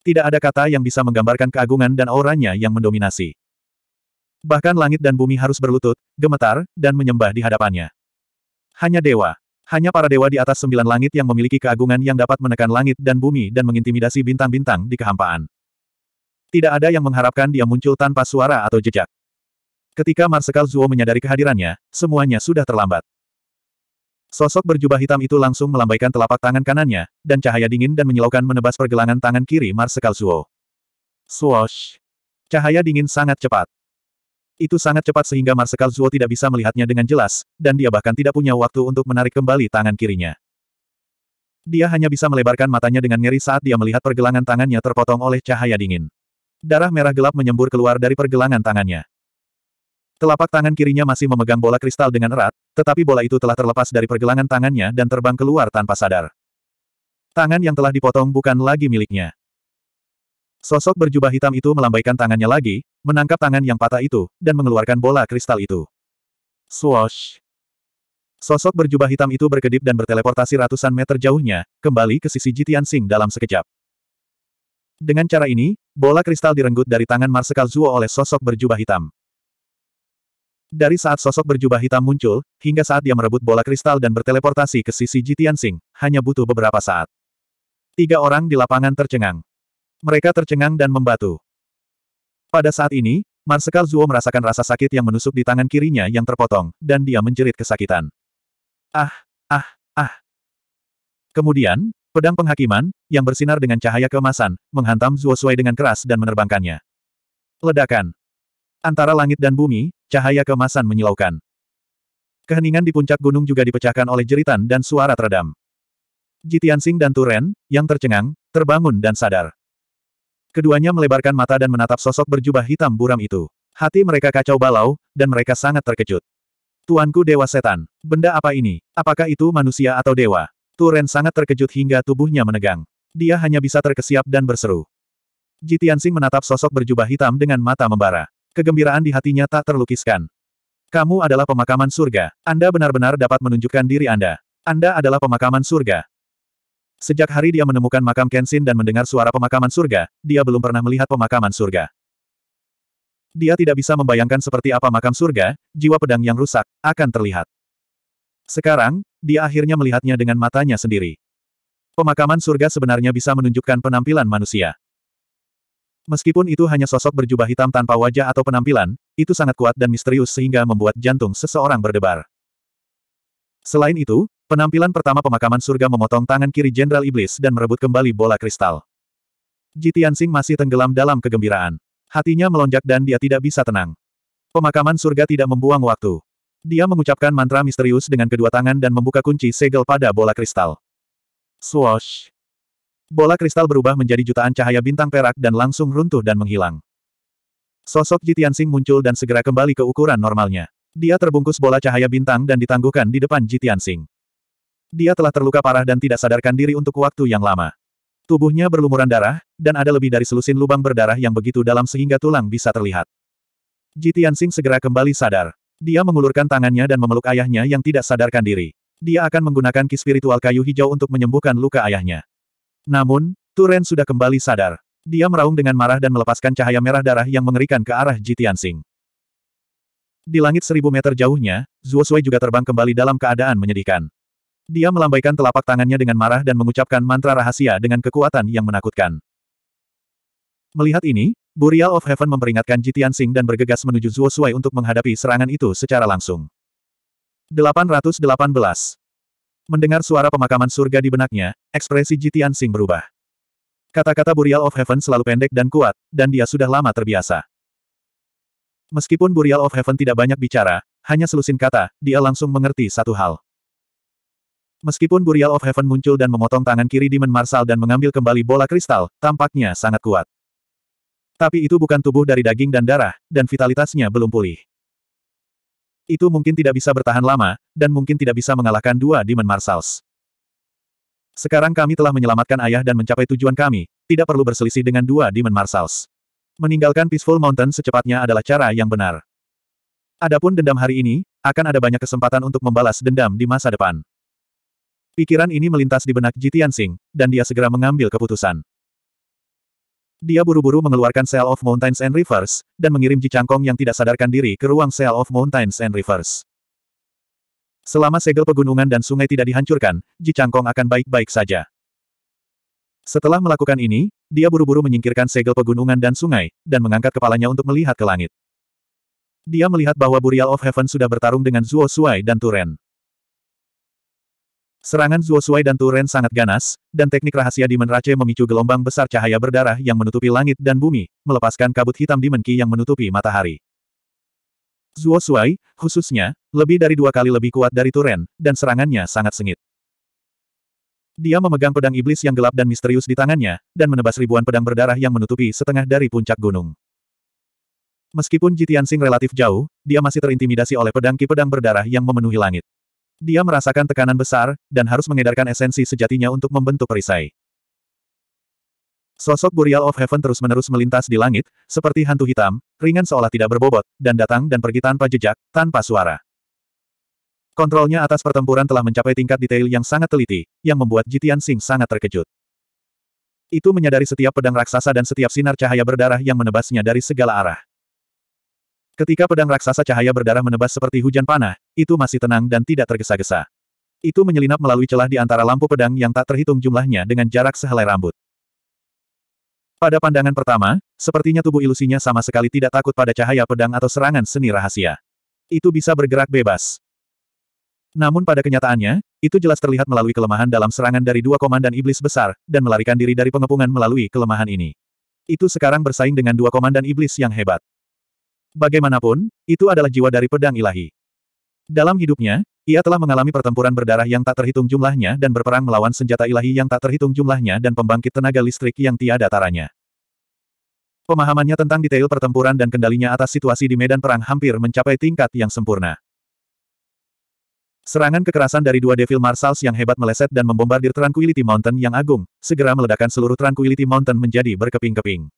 Tidak ada kata yang bisa menggambarkan keagungan dan auranya yang mendominasi. Bahkan langit dan bumi harus berlutut, gemetar, dan menyembah di hadapannya. Hanya dewa. Hanya para dewa di atas sembilan langit yang memiliki keagungan yang dapat menekan langit dan bumi dan mengintimidasi bintang-bintang di kehampaan. Tidak ada yang mengharapkan dia muncul tanpa suara atau jejak. Ketika Marsekal Zuo menyadari kehadirannya, semuanya sudah terlambat. Sosok berjubah hitam itu langsung melambaikan telapak tangan kanannya, dan cahaya dingin dan menyilaukan menebas pergelangan tangan kiri Marsekal Zuo. Swoosh! Cahaya dingin sangat cepat. Itu sangat cepat sehingga Marsekal Zuo tidak bisa melihatnya dengan jelas, dan dia bahkan tidak punya waktu untuk menarik kembali tangan kirinya. Dia hanya bisa melebarkan matanya dengan ngeri saat dia melihat pergelangan tangannya terpotong oleh cahaya dingin. Darah merah gelap menyembur keluar dari pergelangan tangannya. Telapak tangan kirinya masih memegang bola kristal dengan erat, tetapi bola itu telah terlepas dari pergelangan tangannya dan terbang keluar tanpa sadar. Tangan yang telah dipotong bukan lagi miliknya. Sosok berjubah hitam itu melambaikan tangannya lagi, menangkap tangan yang patah itu, dan mengeluarkan bola kristal itu. Swoosh! Sosok berjubah hitam itu berkedip dan berteleportasi ratusan meter jauhnya, kembali ke sisi Jitian Sing dalam sekejap. Dengan cara ini, bola kristal direnggut dari tangan Marsikal Zuo oleh sosok berjubah hitam. Dari saat sosok berjubah hitam muncul, hingga saat dia merebut bola kristal dan berteleportasi ke sisi Jitian Sing, hanya butuh beberapa saat. Tiga orang di lapangan tercengang. Mereka tercengang dan membatu. Pada saat ini, Marsekal Zuo merasakan rasa sakit yang menusuk di tangan kirinya yang terpotong, dan dia menjerit kesakitan. Ah, ah, ah. Kemudian, pedang penghakiman, yang bersinar dengan cahaya keemasan, menghantam Zuo Sui dengan keras dan menerbangkannya. Ledakan. Antara langit dan bumi, cahaya kemasan menyilaukan. Keheningan di puncak gunung juga dipecahkan oleh jeritan dan suara teredam. Jitiansing dan Turen, yang tercengang, terbangun dan sadar. Keduanya melebarkan mata dan menatap sosok berjubah hitam buram itu. Hati mereka kacau balau, dan mereka sangat terkejut. Tuanku Dewa Setan, benda apa ini? Apakah itu manusia atau dewa? Turen sangat terkejut hingga tubuhnya menegang. Dia hanya bisa terkesiap dan berseru. Jitiansing menatap sosok berjubah hitam dengan mata membara. Kegembiraan di hatinya tak terlukiskan. Kamu adalah pemakaman surga. Anda benar-benar dapat menunjukkan diri Anda. Anda adalah pemakaman surga. Sejak hari dia menemukan makam Kenshin dan mendengar suara pemakaman surga, dia belum pernah melihat pemakaman surga. Dia tidak bisa membayangkan seperti apa makam surga, jiwa pedang yang rusak, akan terlihat. Sekarang, dia akhirnya melihatnya dengan matanya sendiri. Pemakaman surga sebenarnya bisa menunjukkan penampilan manusia. Meskipun itu hanya sosok berjubah hitam tanpa wajah atau penampilan, itu sangat kuat dan misterius sehingga membuat jantung seseorang berdebar. Selain itu, penampilan pertama pemakaman surga memotong tangan kiri Jenderal Iblis dan merebut kembali bola kristal. Jitian masih tenggelam dalam kegembiraan. Hatinya melonjak dan dia tidak bisa tenang. Pemakaman surga tidak membuang waktu. Dia mengucapkan mantra misterius dengan kedua tangan dan membuka kunci segel pada bola kristal. Swoosh! Bola kristal berubah menjadi jutaan cahaya bintang perak dan langsung runtuh dan menghilang. Sosok Jitiansing muncul dan segera kembali ke ukuran normalnya. Dia terbungkus bola cahaya bintang dan ditangguhkan di depan Jitiansing. Dia telah terluka parah dan tidak sadarkan diri untuk waktu yang lama. Tubuhnya berlumuran darah, dan ada lebih dari selusin lubang berdarah yang begitu dalam sehingga tulang bisa terlihat. Jitiansing segera kembali sadar. Dia mengulurkan tangannya dan memeluk ayahnya yang tidak sadarkan diri. Dia akan menggunakan ki spiritual kayu hijau untuk menyembuhkan luka ayahnya. Namun, Turen sudah kembali sadar. Dia meraung dengan marah dan melepaskan cahaya merah darah yang mengerikan ke arah Jitian Sing. Di langit seribu meter jauhnya, Zuo Sui juga terbang kembali dalam keadaan menyedihkan. Dia melambaikan telapak tangannya dengan marah dan mengucapkan mantra rahasia dengan kekuatan yang menakutkan. Melihat ini, Burial of Heaven memperingatkan Jitian Sing dan bergegas menuju Zuo Sui untuk menghadapi serangan itu secara langsung. 818 Mendengar suara pemakaman surga di benaknya, ekspresi Jitian Sing berubah. Kata-kata Burial of Heaven selalu pendek dan kuat, dan dia sudah lama terbiasa. Meskipun Burial of Heaven tidak banyak bicara, hanya selusin kata, dia langsung mengerti satu hal. Meskipun Burial of Heaven muncul dan memotong tangan kiri Demon Marsal dan mengambil kembali bola kristal, tampaknya sangat kuat. Tapi itu bukan tubuh dari daging dan darah, dan vitalitasnya belum pulih itu mungkin tidak bisa bertahan lama, dan mungkin tidak bisa mengalahkan dua Demon Marsals. Sekarang kami telah menyelamatkan ayah dan mencapai tujuan kami, tidak perlu berselisih dengan dua Demon Marsals. Meninggalkan Peaceful Mountain secepatnya adalah cara yang benar. Adapun dendam hari ini, akan ada banyak kesempatan untuk membalas dendam di masa depan. Pikiran ini melintas di benak Jitian Singh, dan dia segera mengambil keputusan. Dia buru-buru mengeluarkan Seal of Mountains and Rivers, dan mengirim Ji Changkong yang tidak sadarkan diri ke ruang Seal of Mountains and Rivers. Selama segel pegunungan dan sungai tidak dihancurkan, Ji Changkong akan baik-baik saja. Setelah melakukan ini, dia buru-buru menyingkirkan segel pegunungan dan sungai, dan mengangkat kepalanya untuk melihat ke langit. Dia melihat bahwa Burial of Heaven sudah bertarung dengan Zuo Suai dan Turen. Serangan Zuo Zuosuai dan Turen sangat ganas, dan teknik rahasia di Menrace memicu gelombang besar cahaya berdarah yang menutupi langit dan bumi, melepaskan kabut hitam di Menki yang menutupi matahari. Zuo Zuosuai, khususnya, lebih dari dua kali lebih kuat dari Turen, dan serangannya sangat sengit. Dia memegang pedang iblis yang gelap dan misterius di tangannya, dan menebas ribuan pedang berdarah yang menutupi setengah dari puncak gunung. Meskipun Jitian Singh relatif jauh, dia masih terintimidasi oleh pedang ki pedang berdarah yang memenuhi langit. Dia merasakan tekanan besar, dan harus mengedarkan esensi sejatinya untuk membentuk perisai. Sosok Burial of Heaven terus-menerus melintas di langit, seperti hantu hitam, ringan seolah tidak berbobot, dan datang dan pergi tanpa jejak, tanpa suara. Kontrolnya atas pertempuran telah mencapai tingkat detail yang sangat teliti, yang membuat Jitian Sing sangat terkejut. Itu menyadari setiap pedang raksasa dan setiap sinar cahaya berdarah yang menebasnya dari segala arah. Ketika pedang raksasa cahaya berdarah menebas seperti hujan panah, itu masih tenang dan tidak tergesa-gesa. Itu menyelinap melalui celah di antara lampu pedang yang tak terhitung jumlahnya dengan jarak sehelai rambut. Pada pandangan pertama, sepertinya tubuh ilusinya sama sekali tidak takut pada cahaya pedang atau serangan seni rahasia. Itu bisa bergerak bebas. Namun pada kenyataannya, itu jelas terlihat melalui kelemahan dalam serangan dari dua komandan iblis besar, dan melarikan diri dari pengepungan melalui kelemahan ini. Itu sekarang bersaing dengan dua komandan iblis yang hebat. Bagaimanapun, itu adalah jiwa dari pedang ilahi. Dalam hidupnya, ia telah mengalami pertempuran berdarah yang tak terhitung jumlahnya dan berperang melawan senjata ilahi yang tak terhitung jumlahnya dan pembangkit tenaga listrik yang tiada taranya. Pemahamannya tentang detail pertempuran dan kendalinya atas situasi di medan perang hampir mencapai tingkat yang sempurna. Serangan kekerasan dari dua Devil Marshals yang hebat meleset dan membombardir Tranquility Mountain yang agung, segera meledakkan seluruh Tranquility Mountain menjadi berkeping-keping.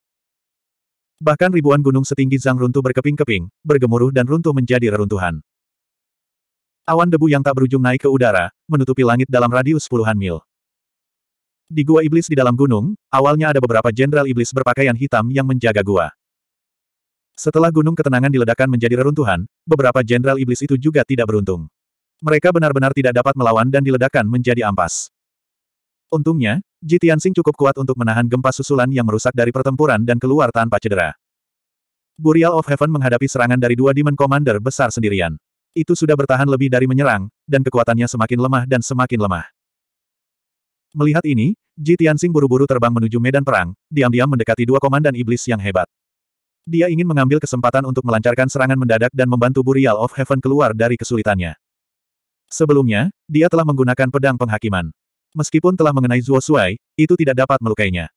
Bahkan ribuan gunung setinggi Zhang runtuh berkeping-keping, bergemuruh dan runtuh menjadi reruntuhan. Awan debu yang tak berujung naik ke udara, menutupi langit dalam radius puluhan mil. Di gua iblis di dalam gunung, awalnya ada beberapa jenderal iblis berpakaian hitam yang menjaga gua. Setelah gunung ketenangan diledakkan menjadi reruntuhan, beberapa jenderal iblis itu juga tidak beruntung. Mereka benar-benar tidak dapat melawan dan diledakkan menjadi ampas. Untungnya, Ji Tianxing cukup kuat untuk menahan gempa susulan yang merusak dari pertempuran dan keluar tanpa cedera. Burial of Heaven menghadapi serangan dari dua Demon Commander besar sendirian. Itu sudah bertahan lebih dari menyerang, dan kekuatannya semakin lemah dan semakin lemah. Melihat ini, Ji Tianxing buru-buru terbang menuju medan perang, diam-diam mendekati dua komandan iblis yang hebat. Dia ingin mengambil kesempatan untuk melancarkan serangan mendadak dan membantu Burial of Heaven keluar dari kesulitannya. Sebelumnya, dia telah menggunakan pedang penghakiman. Meskipun telah mengenai Zuo Shuai, itu tidak dapat melukainya.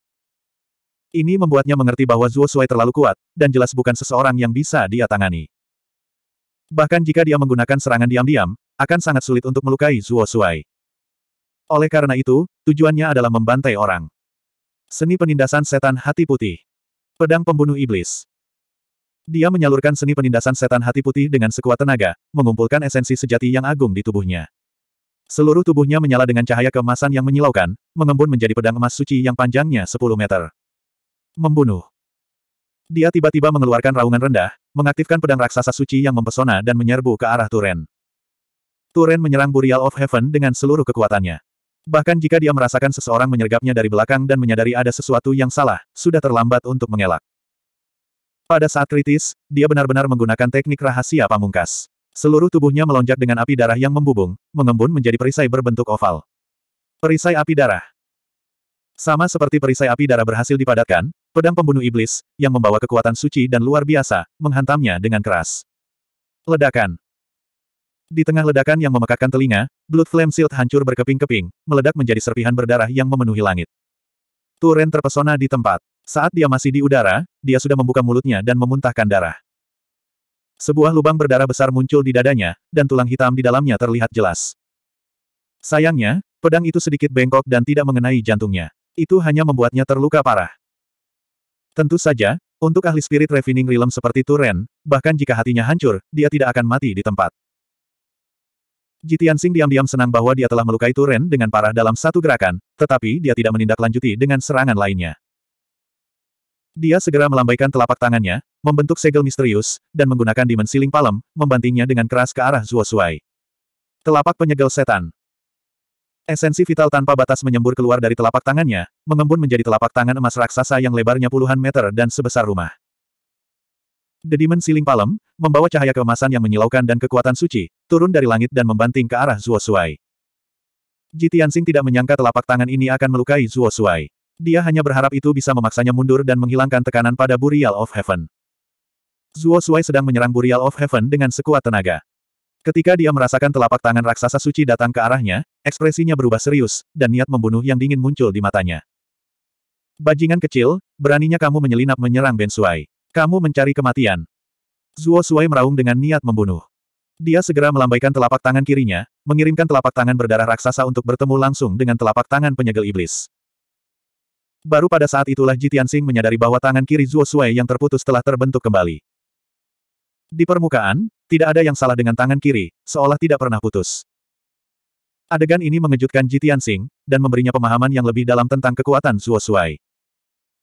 Ini membuatnya mengerti bahwa Zuo Shuai terlalu kuat, dan jelas bukan seseorang yang bisa dia tangani. Bahkan jika dia menggunakan serangan diam-diam, akan sangat sulit untuk melukai Zuo Shuai. Oleh karena itu, tujuannya adalah membantai orang. Seni penindasan setan hati putih. Pedang pembunuh iblis. Dia menyalurkan seni penindasan setan hati putih dengan sekuat tenaga, mengumpulkan esensi sejati yang agung di tubuhnya. Seluruh tubuhnya menyala dengan cahaya kemasan yang menyilaukan, mengembun menjadi pedang emas suci yang panjangnya 10 meter. Membunuh. Dia tiba-tiba mengeluarkan raungan rendah, mengaktifkan pedang raksasa suci yang mempesona dan menyerbu ke arah Turen. Turen menyerang Burial of Heaven dengan seluruh kekuatannya. Bahkan jika dia merasakan seseorang menyergapnya dari belakang dan menyadari ada sesuatu yang salah, sudah terlambat untuk mengelak. Pada saat kritis, dia benar-benar menggunakan teknik rahasia pamungkas. Seluruh tubuhnya melonjak dengan api darah yang membubung, mengembun menjadi perisai berbentuk oval. Perisai api darah. Sama seperti perisai api darah berhasil dipadatkan, pedang pembunuh iblis, yang membawa kekuatan suci dan luar biasa, menghantamnya dengan keras. Ledakan. Di tengah ledakan yang memekakkan telinga, Blood Flame Shield hancur berkeping-keping, meledak menjadi serpihan berdarah yang memenuhi langit. Turen terpesona di tempat. Saat dia masih di udara, dia sudah membuka mulutnya dan memuntahkan darah. Sebuah lubang berdarah besar muncul di dadanya, dan tulang hitam di dalamnya terlihat jelas. Sayangnya, pedang itu sedikit bengkok dan tidak mengenai jantungnya. Itu hanya membuatnya terluka parah. Tentu saja, untuk ahli spirit refining realm seperti Turen, bahkan jika hatinya hancur, dia tidak akan mati di tempat. Jitian Sing diam-diam senang bahwa dia telah melukai Turen dengan parah dalam satu gerakan, tetapi dia tidak menindaklanjuti dengan serangan lainnya. Dia segera melambaikan telapak tangannya, membentuk segel misterius, dan menggunakan dimensi ling palem, membantingnya dengan keras ke arah Zuo Shuai. Telapak penyegel setan. Esensi vital tanpa batas menyembur keluar dari telapak tangannya, mengembun menjadi telapak tangan emas raksasa yang lebarnya puluhan meter dan sebesar rumah. The Demon Siling Palem, membawa cahaya keemasan yang menyilaukan dan kekuatan suci, turun dari langit dan membanting ke arah Zuo Shuai. Jitiansing tidak menyangka telapak tangan ini akan melukai Zuo Shuai. Dia hanya berharap itu bisa memaksanya mundur dan menghilangkan tekanan pada Burial of Heaven. Zuo Sui sedang menyerang Burial of Heaven dengan sekuat tenaga. Ketika dia merasakan telapak tangan raksasa suci datang ke arahnya, ekspresinya berubah serius, dan niat membunuh yang dingin muncul di matanya. Bajingan kecil, beraninya kamu menyelinap menyerang Ben Suai? Kamu mencari kematian. Zuo Suai meraung dengan niat membunuh. Dia segera melambaikan telapak tangan kirinya, mengirimkan telapak tangan berdarah raksasa untuk bertemu langsung dengan telapak tangan penyegel iblis. Baru pada saat itulah Jitian Sing menyadari bahwa tangan kiri Zuo Sui yang terputus telah terbentuk kembali. Di permukaan, tidak ada yang salah dengan tangan kiri, seolah tidak pernah putus. Adegan ini mengejutkan Jitian Sing, dan memberinya pemahaman yang lebih dalam tentang kekuatan Zuo Sui.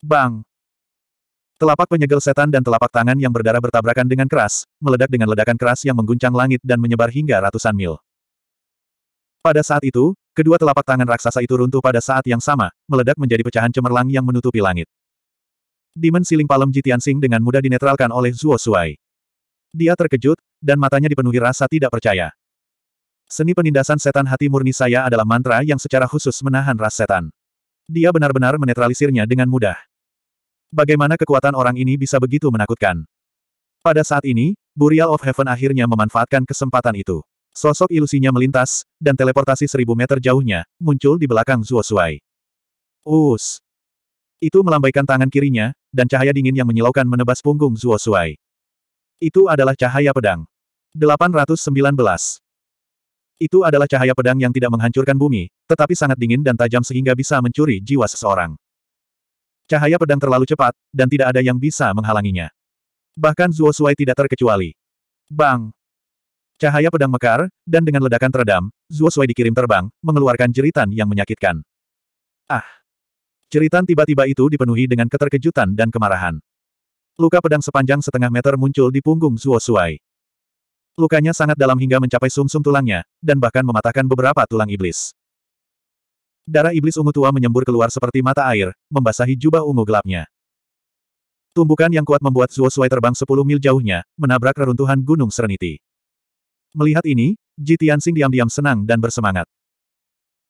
Bang! Telapak penyegel setan dan telapak tangan yang berdarah bertabrakan dengan keras, meledak dengan ledakan keras yang mengguncang langit dan menyebar hingga ratusan mil. Pada saat itu, Kedua telapak tangan raksasa itu runtuh pada saat yang sama, meledak menjadi pecahan cemerlang yang menutupi langit. Demon siling palem Jitian Sing dengan mudah dinetralkan oleh Zuo Suai. Dia terkejut, dan matanya dipenuhi rasa tidak percaya. Seni penindasan setan hati murni saya adalah mantra yang secara khusus menahan ras setan. Dia benar-benar menetralisirnya dengan mudah. Bagaimana kekuatan orang ini bisa begitu menakutkan? Pada saat ini, Burial of Heaven akhirnya memanfaatkan kesempatan itu. Sosok ilusinya melintas, dan teleportasi seribu meter jauhnya, muncul di belakang Zuo Shuai. Us! Itu melambaikan tangan kirinya, dan cahaya dingin yang menyilaukan menebas punggung Zuo Shuai. Itu adalah cahaya pedang. 819. Itu adalah cahaya pedang yang tidak menghancurkan bumi, tetapi sangat dingin dan tajam sehingga bisa mencuri jiwa seseorang. Cahaya pedang terlalu cepat, dan tidak ada yang bisa menghalanginya. Bahkan Zuo Shuai tidak terkecuali. Bang! Cahaya pedang mekar, dan dengan ledakan teredam, Zuo Sui dikirim terbang, mengeluarkan jeritan yang menyakitkan. Ah! Jeritan tiba-tiba itu dipenuhi dengan keterkejutan dan kemarahan. Luka pedang sepanjang setengah meter muncul di punggung Zuo Sui. Lukanya sangat dalam hingga mencapai sumsum -sum tulangnya, dan bahkan mematahkan beberapa tulang iblis. Darah iblis ungu tua menyembur keluar seperti mata air, membasahi jubah ungu gelapnya. Tumbukan yang kuat membuat Zuo Sui terbang 10 mil jauhnya, menabrak reruntuhan gunung Serenity. Melihat ini, Ji Tianxing diam-diam senang dan bersemangat.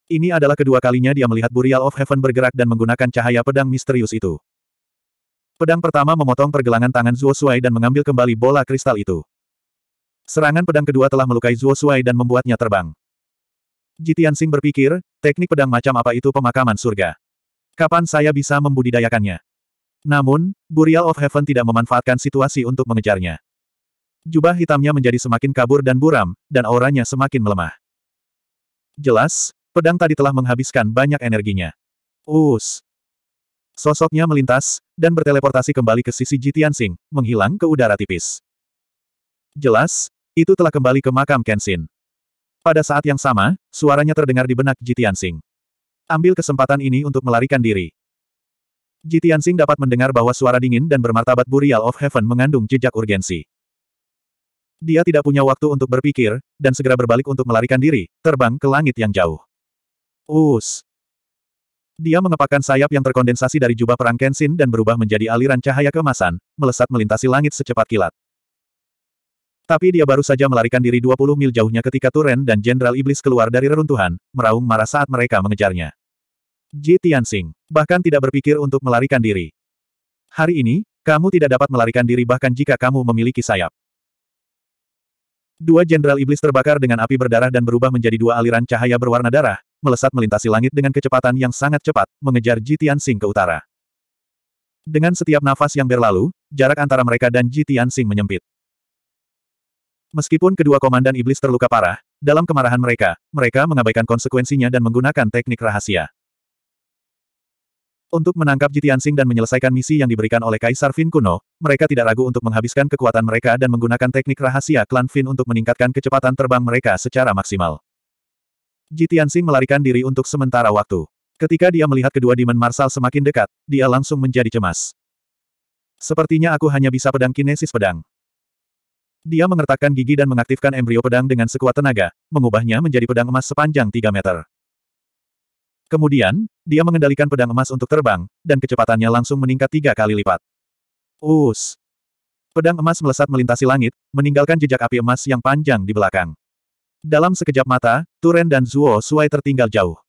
Ini adalah kedua kalinya dia melihat Burial of Heaven bergerak dan menggunakan cahaya pedang misterius itu. Pedang pertama memotong pergelangan tangan Zuo Suai dan mengambil kembali bola kristal itu. Serangan pedang kedua telah melukai Zuo Suai dan membuatnya terbang. Ji Tianxing berpikir, teknik pedang macam apa itu pemakaman surga? Kapan saya bisa membudidayakannya? Namun, Burial of Heaven tidak memanfaatkan situasi untuk mengejarnya. Jubah hitamnya menjadi semakin kabur dan buram, dan auranya semakin melemah. Jelas, pedang tadi telah menghabiskan banyak energinya. Us. Sosoknya melintas, dan berteleportasi kembali ke sisi Jitiansing, menghilang ke udara tipis. Jelas, itu telah kembali ke makam Kenshin. Pada saat yang sama, suaranya terdengar di benak Jitiansing. Ambil kesempatan ini untuk melarikan diri. Jitiansing dapat mendengar bahwa suara dingin dan bermartabat Burial of Heaven mengandung jejak urgensi. Dia tidak punya waktu untuk berpikir, dan segera berbalik untuk melarikan diri, terbang ke langit yang jauh. Us. Dia mengepakkan sayap yang terkondensasi dari jubah perang Kenshin dan berubah menjadi aliran cahaya kemasan, melesat melintasi langit secepat kilat. Tapi dia baru saja melarikan diri 20 mil jauhnya ketika Turen dan Jenderal Iblis keluar dari reruntuhan, meraung marah saat mereka mengejarnya. Ji Tianxing, bahkan tidak berpikir untuk melarikan diri. Hari ini, kamu tidak dapat melarikan diri bahkan jika kamu memiliki sayap. Dua jenderal iblis terbakar dengan api berdarah dan berubah menjadi dua aliran cahaya berwarna darah, melesat melintasi langit dengan kecepatan yang sangat cepat, mengejar Jitian Sing ke utara. Dengan setiap nafas yang berlalu, jarak antara mereka dan Jitian Sing menyempit. Meskipun kedua komandan iblis terluka parah, dalam kemarahan mereka, mereka mengabaikan konsekuensinya dan menggunakan teknik rahasia. Untuk menangkap Jitian Jitiansing dan menyelesaikan misi yang diberikan oleh Kaisar Fin kuno, mereka tidak ragu untuk menghabiskan kekuatan mereka dan menggunakan teknik rahasia klan Fin untuk meningkatkan kecepatan terbang mereka secara maksimal. Jitian Jitiansing melarikan diri untuk sementara waktu. Ketika dia melihat kedua Demon Marsal semakin dekat, dia langsung menjadi cemas. Sepertinya aku hanya bisa pedang kinesis pedang. Dia mengertakkan gigi dan mengaktifkan embrio pedang dengan sekuat tenaga, mengubahnya menjadi pedang emas sepanjang 3 meter. Kemudian, dia mengendalikan pedang emas untuk terbang, dan kecepatannya langsung meningkat tiga kali lipat. Us! Pedang emas melesat melintasi langit, meninggalkan jejak api emas yang panjang di belakang. Dalam sekejap mata, Turen dan Zuo Suai tertinggal jauh.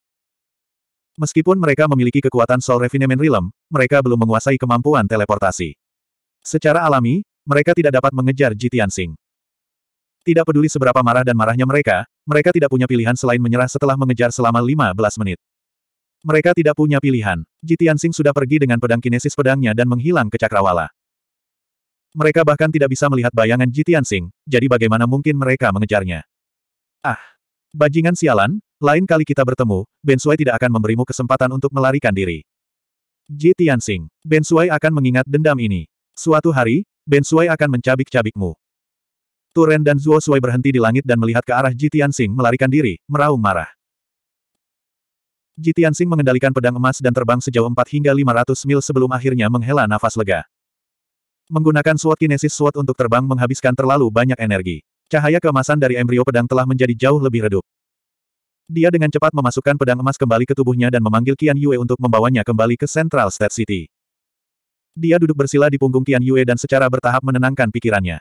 Meskipun mereka memiliki kekuatan Soul Refinement Realm, mereka belum menguasai kemampuan teleportasi. Secara alami, mereka tidak dapat mengejar Jitian Sing. Tidak peduli seberapa marah dan marahnya mereka, mereka tidak punya pilihan selain menyerah setelah mengejar selama 15 menit. Mereka tidak punya pilihan. Jitian Jitiansing sudah pergi dengan pedang kinesis pedangnya dan menghilang ke cakrawala. Mereka bahkan tidak bisa melihat bayangan Jitian Jitiansing, jadi bagaimana mungkin mereka mengejarnya? Ah! Bajingan sialan, lain kali kita bertemu, Ben Sui tidak akan memberimu kesempatan untuk melarikan diri. Jitian Jitiansing, Ben Sui akan mengingat dendam ini. Suatu hari, Ben Sui akan mencabik-cabikmu. Turen dan Zuo Sui berhenti di langit dan melihat ke arah Jitian Jitiansing melarikan diri, meraung marah. Jitian Sing mengendalikan pedang emas dan terbang sejauh 4 hingga 500 mil sebelum akhirnya menghela nafas lega. Menggunakan SWOT kinesis SWOT untuk terbang menghabiskan terlalu banyak energi. Cahaya keemasan dari embrio pedang telah menjadi jauh lebih redup. Dia dengan cepat memasukkan pedang emas kembali ke tubuhnya dan memanggil Qian Yue untuk membawanya kembali ke Central State City. Dia duduk bersila di punggung Qian Yue dan secara bertahap menenangkan pikirannya.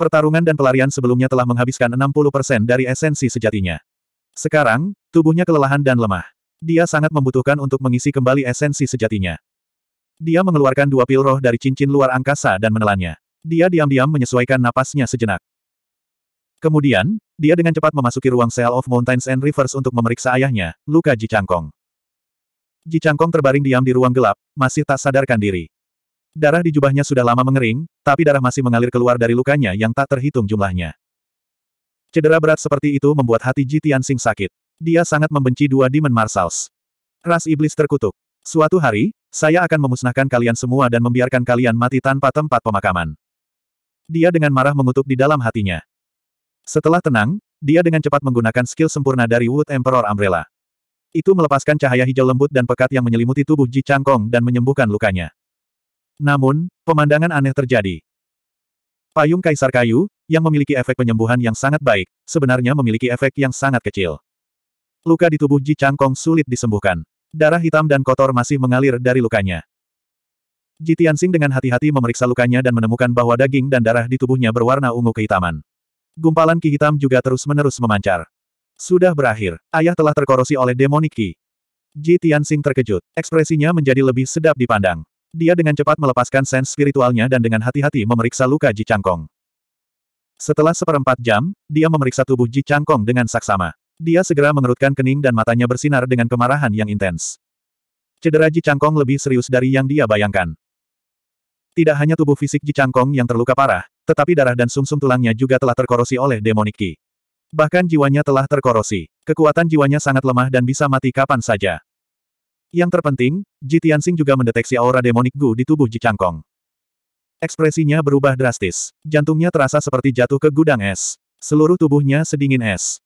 Pertarungan dan pelarian sebelumnya telah menghabiskan 60% dari esensi sejatinya. Sekarang, tubuhnya kelelahan dan lemah. Dia sangat membutuhkan untuk mengisi kembali esensi sejatinya. Dia mengeluarkan dua pil roh dari cincin luar angkasa dan menelannya. Dia diam-diam menyesuaikan napasnya sejenak. Kemudian, dia dengan cepat memasuki ruang Cell of Mountains and Rivers untuk memeriksa ayahnya, Luka Ji Changkong. Ji Changkong terbaring diam di ruang gelap, masih tak sadarkan diri. Darah di jubahnya sudah lama mengering, tapi darah masih mengalir keluar dari lukanya yang tak terhitung jumlahnya. Cedera berat seperti itu membuat hati Ji Tianxing sakit. Dia sangat membenci dua Demon Marsals. Ras Iblis terkutuk. Suatu hari, saya akan memusnahkan kalian semua dan membiarkan kalian mati tanpa tempat pemakaman. Dia dengan marah mengutuk di dalam hatinya. Setelah tenang, dia dengan cepat menggunakan skill sempurna dari Wood Emperor Umbrella. Itu melepaskan cahaya hijau lembut dan pekat yang menyelimuti tubuh Ji Changkong dan menyembuhkan lukanya. Namun, pemandangan aneh terjadi. Payung kaisar kayu, yang memiliki efek penyembuhan yang sangat baik, sebenarnya memiliki efek yang sangat kecil. Luka di tubuh Ji Changkong sulit disembuhkan. Darah hitam dan kotor masih mengalir dari lukanya. Ji Tianxing dengan hati-hati memeriksa lukanya dan menemukan bahwa daging dan darah di tubuhnya berwarna ungu kehitaman. Gumpalan ki hitam juga terus-menerus memancar. Sudah berakhir, ayah telah terkorosi oleh demonik ki. Ji Tianxing terkejut, ekspresinya menjadi lebih sedap dipandang. Dia dengan cepat melepaskan sens spiritualnya dan dengan hati-hati memeriksa luka Ji Changkong. Setelah seperempat jam, dia memeriksa tubuh Ji Changkong dengan saksama. Dia segera mengerutkan kening dan matanya bersinar dengan kemarahan yang intens. Cedera Ji Changkong lebih serius dari yang dia bayangkan. Tidak hanya tubuh fisik Ji Changkong yang terluka parah, tetapi darah dan sumsum -sum tulangnya juga telah terkorosi oleh demonik Ki. Bahkan jiwanya telah terkorosi. Kekuatan jiwanya sangat lemah dan bisa mati kapan saja. Yang terpenting, Ji Tianxing juga mendeteksi aura demonik Gu di tubuh Ji Changkong. Ekspresinya berubah drastis. Jantungnya terasa seperti jatuh ke gudang es. Seluruh tubuhnya sedingin es.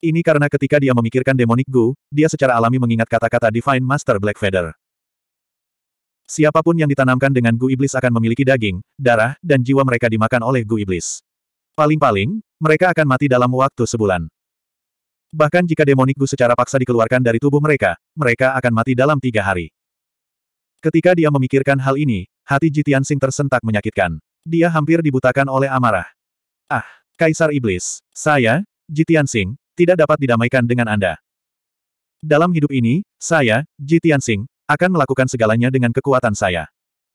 Ini karena ketika dia memikirkan demonik Gu, dia secara alami mengingat kata-kata Divine Master Black Feather. Siapapun yang ditanamkan dengan Gu Iblis akan memiliki daging, darah, dan jiwa mereka dimakan oleh Gu Iblis. Paling-paling, mereka akan mati dalam waktu sebulan. Bahkan jika demonik Gu secara paksa dikeluarkan dari tubuh mereka, mereka akan mati dalam tiga hari. Ketika dia memikirkan hal ini, hati Jitian Sing tersentak menyakitkan. Dia hampir dibutakan oleh amarah. Ah, Kaisar Iblis, saya, Jitian Sing, tidak dapat didamaikan dengan Anda. Dalam hidup ini, saya, Jitian Sing, akan melakukan segalanya dengan kekuatan saya.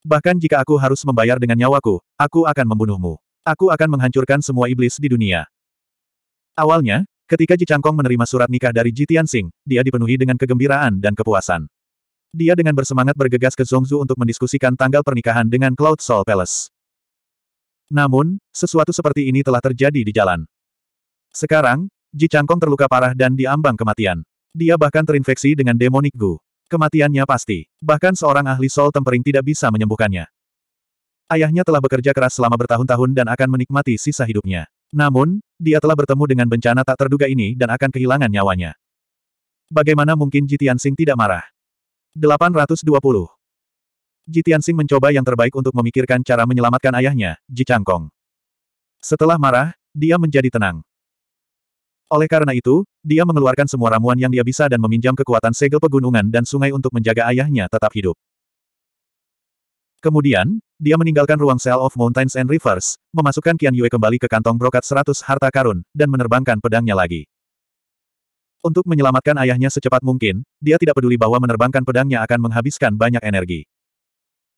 Bahkan jika aku harus membayar dengan nyawaku, aku akan membunuhmu. Aku akan menghancurkan semua iblis di dunia. Awalnya, Ketika Ji Changkong menerima surat nikah dari Ji Tianxing, dia dipenuhi dengan kegembiraan dan kepuasan. Dia dengan bersemangat bergegas ke Zhongzhu untuk mendiskusikan tanggal pernikahan dengan Cloud Soul Palace. Namun, sesuatu seperti ini telah terjadi di jalan. Sekarang, Ji Changkong terluka parah dan diambang kematian. Dia bahkan terinfeksi dengan demonic gu. Kematiannya pasti. Bahkan seorang ahli soul tempering tidak bisa menyembuhkannya. Ayahnya telah bekerja keras selama bertahun-tahun dan akan menikmati sisa hidupnya. Namun, dia telah bertemu dengan bencana tak terduga ini dan akan kehilangan nyawanya. Bagaimana mungkin Jitiansing tidak marah? 820. Jitiansing mencoba yang terbaik untuk memikirkan cara menyelamatkan ayahnya, Ji Changkong. Setelah marah, dia menjadi tenang. Oleh karena itu, dia mengeluarkan semua ramuan yang dia bisa dan meminjam kekuatan segel pegunungan dan sungai untuk menjaga ayahnya tetap hidup. Kemudian, dia meninggalkan ruang Cell of Mountains and Rivers, memasukkan Qian Yue kembali ke kantong brokat 100 harta karun, dan menerbangkan pedangnya lagi. Untuk menyelamatkan ayahnya secepat mungkin, dia tidak peduli bahwa menerbangkan pedangnya akan menghabiskan banyak energi.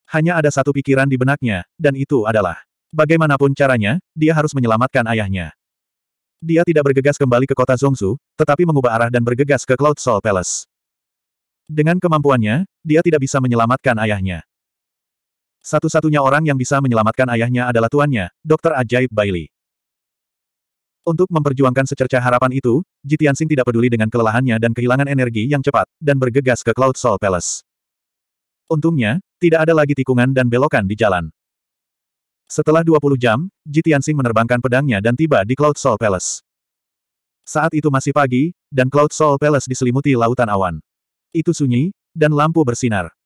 Hanya ada satu pikiran di benaknya, dan itu adalah, bagaimanapun caranya, dia harus menyelamatkan ayahnya. Dia tidak bergegas kembali ke kota Zongsu, tetapi mengubah arah dan bergegas ke Cloud Soul Palace. Dengan kemampuannya, dia tidak bisa menyelamatkan ayahnya. Satu-satunya orang yang bisa menyelamatkan ayahnya adalah tuannya, Dokter Ajaib Bailey. Untuk memperjuangkan secerca harapan itu, Jitiansing tidak peduli dengan kelelahannya dan kehilangan energi yang cepat, dan bergegas ke Cloud Soul Palace. Untungnya, tidak ada lagi tikungan dan belokan di jalan. Setelah 20 jam, Jitiansing menerbangkan pedangnya dan tiba di Cloud Soul Palace. Saat itu masih pagi, dan Cloud Soul Palace diselimuti lautan awan. Itu sunyi, dan lampu bersinar.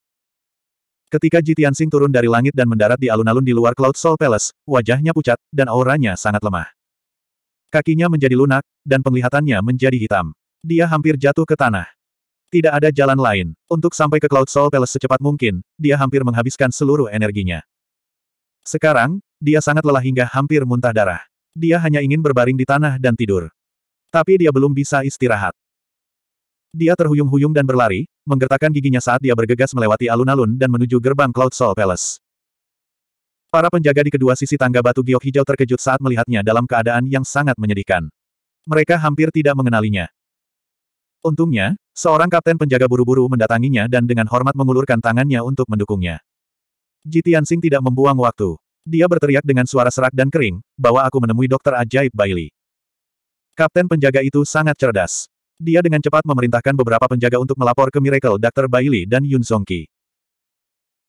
Ketika Jitian Sing turun dari langit dan mendarat di alun-alun di luar Cloud Soul Palace, wajahnya pucat, dan auranya sangat lemah. Kakinya menjadi lunak, dan penglihatannya menjadi hitam. Dia hampir jatuh ke tanah. Tidak ada jalan lain. Untuk sampai ke Cloud Soul Palace secepat mungkin, dia hampir menghabiskan seluruh energinya. Sekarang, dia sangat lelah hingga hampir muntah darah. Dia hanya ingin berbaring di tanah dan tidur. Tapi dia belum bisa istirahat. Dia terhuyung-huyung dan berlari, menggertakkan giginya saat dia bergegas melewati alun-alun dan menuju gerbang Cloud Soul Palace. Para penjaga di kedua sisi tangga batu giok hijau terkejut saat melihatnya dalam keadaan yang sangat menyedihkan. Mereka hampir tidak mengenalinya. Untungnya, seorang kapten penjaga buru-buru mendatanginya dan dengan hormat mengulurkan tangannya untuk mendukungnya. Jitian tidak membuang waktu. Dia berteriak dengan suara serak dan kering, bahwa aku menemui dokter ajaib Bailey. Kapten penjaga itu sangat cerdas. Dia dengan cepat memerintahkan beberapa penjaga untuk melapor ke Miracle Dr. Bailey dan Yun Songki.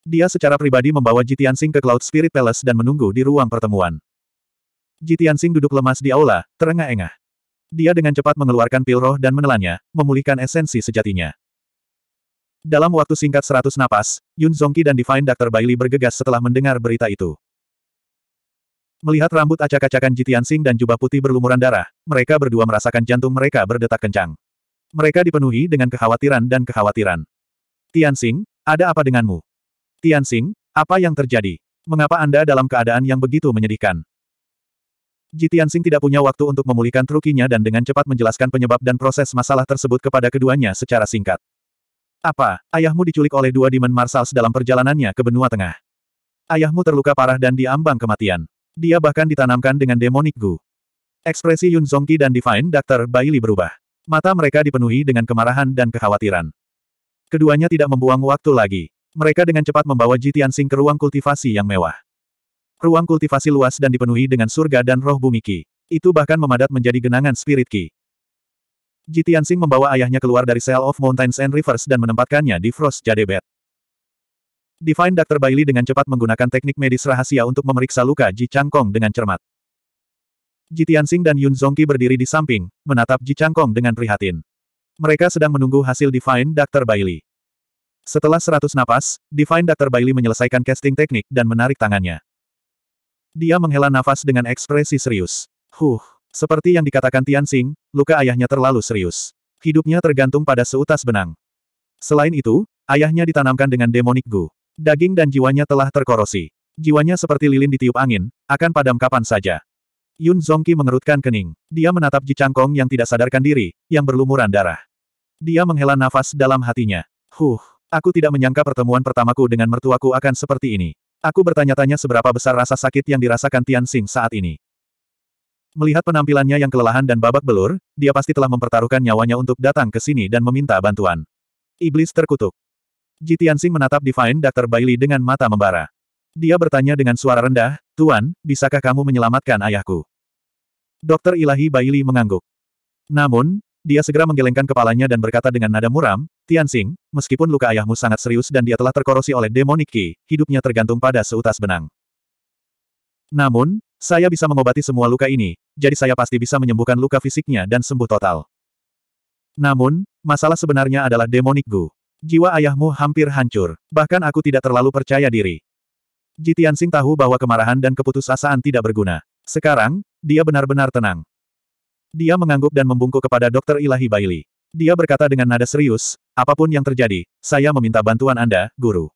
Dia secara pribadi membawa Jitian Sing ke Cloud Spirit Palace dan menunggu di ruang pertemuan. Jitian Sing duduk lemas di aula, terengah-engah. Dia dengan cepat mengeluarkan pil roh dan menelannya, memulihkan esensi sejatinya. Dalam waktu singkat seratus napas, Yun Zongki dan Divine Dr. Bailey bergegas setelah mendengar berita itu. Melihat rambut acak-acakan Jitian Sing dan jubah putih berlumuran darah, mereka berdua merasakan jantung mereka berdetak kencang. Mereka dipenuhi dengan kekhawatiran dan kekhawatiran. Tianxing, ada apa denganmu? Tianxing, apa yang terjadi? Mengapa Anda dalam keadaan yang begitu menyedihkan? Ji Tianxing tidak punya waktu untuk memulihkan trukinya dan dengan cepat menjelaskan penyebab dan proses masalah tersebut kepada keduanya secara singkat. Apa, ayahmu diculik oleh dua Demon Marsals dalam perjalanannya ke benua tengah? Ayahmu terluka parah dan diambang kematian. Dia bahkan ditanamkan dengan demonik gu. Ekspresi Yun Zongqi dan Divine Doctor Bailey berubah. Mata mereka dipenuhi dengan kemarahan dan kekhawatiran. Keduanya tidak membuang waktu lagi. Mereka dengan cepat membawa Jitiansing ke ruang kultivasi yang mewah. Ruang kultivasi luas dan dipenuhi dengan surga dan roh bumi Ki. Itu bahkan memadat menjadi genangan spirit Ki. Jitiansing membawa ayahnya keluar dari Cell of Mountains and Rivers dan menempatkannya di Frost Jade Bed. Divine Dr. Bailey dengan cepat menggunakan teknik medis rahasia untuk memeriksa luka Ji Changkong dengan cermat. Ji Tianxing dan Yun Zongqi berdiri di samping, menatap Ji Changkong dengan prihatin. Mereka sedang menunggu hasil Divine Dr. Bailey. Setelah seratus napas, Divine Dr. Bailey menyelesaikan casting teknik dan menarik tangannya. Dia menghela nafas dengan ekspresi serius. Huh, seperti yang dikatakan Tianxing, luka ayahnya terlalu serius. Hidupnya tergantung pada seutas benang. Selain itu, ayahnya ditanamkan dengan demonic gu. Daging dan jiwanya telah terkorosi. Jiwanya seperti lilin ditiup angin, akan padam kapan saja. Yun Zongqi mengerutkan kening. Dia menatap Ji Changkong yang tidak sadarkan diri, yang berlumuran darah. Dia menghela nafas dalam hatinya. Huh, aku tidak menyangka pertemuan pertamaku dengan mertuaku akan seperti ini. Aku bertanya-tanya seberapa besar rasa sakit yang dirasakan Tian Xing saat ini. Melihat penampilannya yang kelelahan dan babak belur, dia pasti telah mempertaruhkan nyawanya untuk datang ke sini dan meminta bantuan. Iblis terkutuk. Ji Tian Tianxing menatap Divine Dr. Bailey dengan mata membara. Dia bertanya dengan suara rendah, Tuan, bisakah kamu menyelamatkan ayahku? Dokter Ilahi Baili mengangguk. Namun, dia segera menggelengkan kepalanya dan berkata dengan nada muram, Tianxing, meskipun luka ayahmu sangat serius dan dia telah terkorosi oleh demonik Qi, hidupnya tergantung pada seutas benang. Namun, saya bisa mengobati semua luka ini, jadi saya pasti bisa menyembuhkan luka fisiknya dan sembuh total. Namun, masalah sebenarnya adalah demonik Gu. Jiwa ayahmu hampir hancur, bahkan aku tidak terlalu percaya diri. Jitian sing tahu bahwa kemarahan dan keputusasaan tidak berguna. Sekarang, dia benar-benar tenang. Dia mengangguk dan membungkuk kepada Dokter Ilahi Bailey. Dia berkata dengan nada serius, apapun yang terjadi, saya meminta bantuan Anda, guru.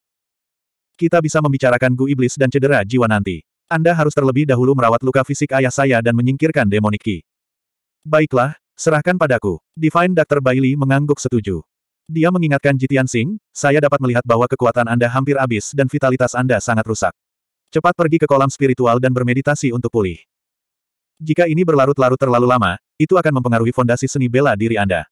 Kita bisa membicarakan Gu Iblis dan cedera jiwa nanti. Anda harus terlebih dahulu merawat luka fisik ayah saya dan menyingkirkan demoniki. Baiklah, serahkan padaku. Divine Dr. Bailey mengangguk setuju. Dia mengingatkan Jitian Sing, saya dapat melihat bahwa kekuatan Anda hampir habis dan vitalitas Anda sangat rusak. Cepat pergi ke kolam spiritual dan bermeditasi untuk pulih. Jika ini berlarut-larut terlalu lama, itu akan mempengaruhi fondasi seni bela diri Anda.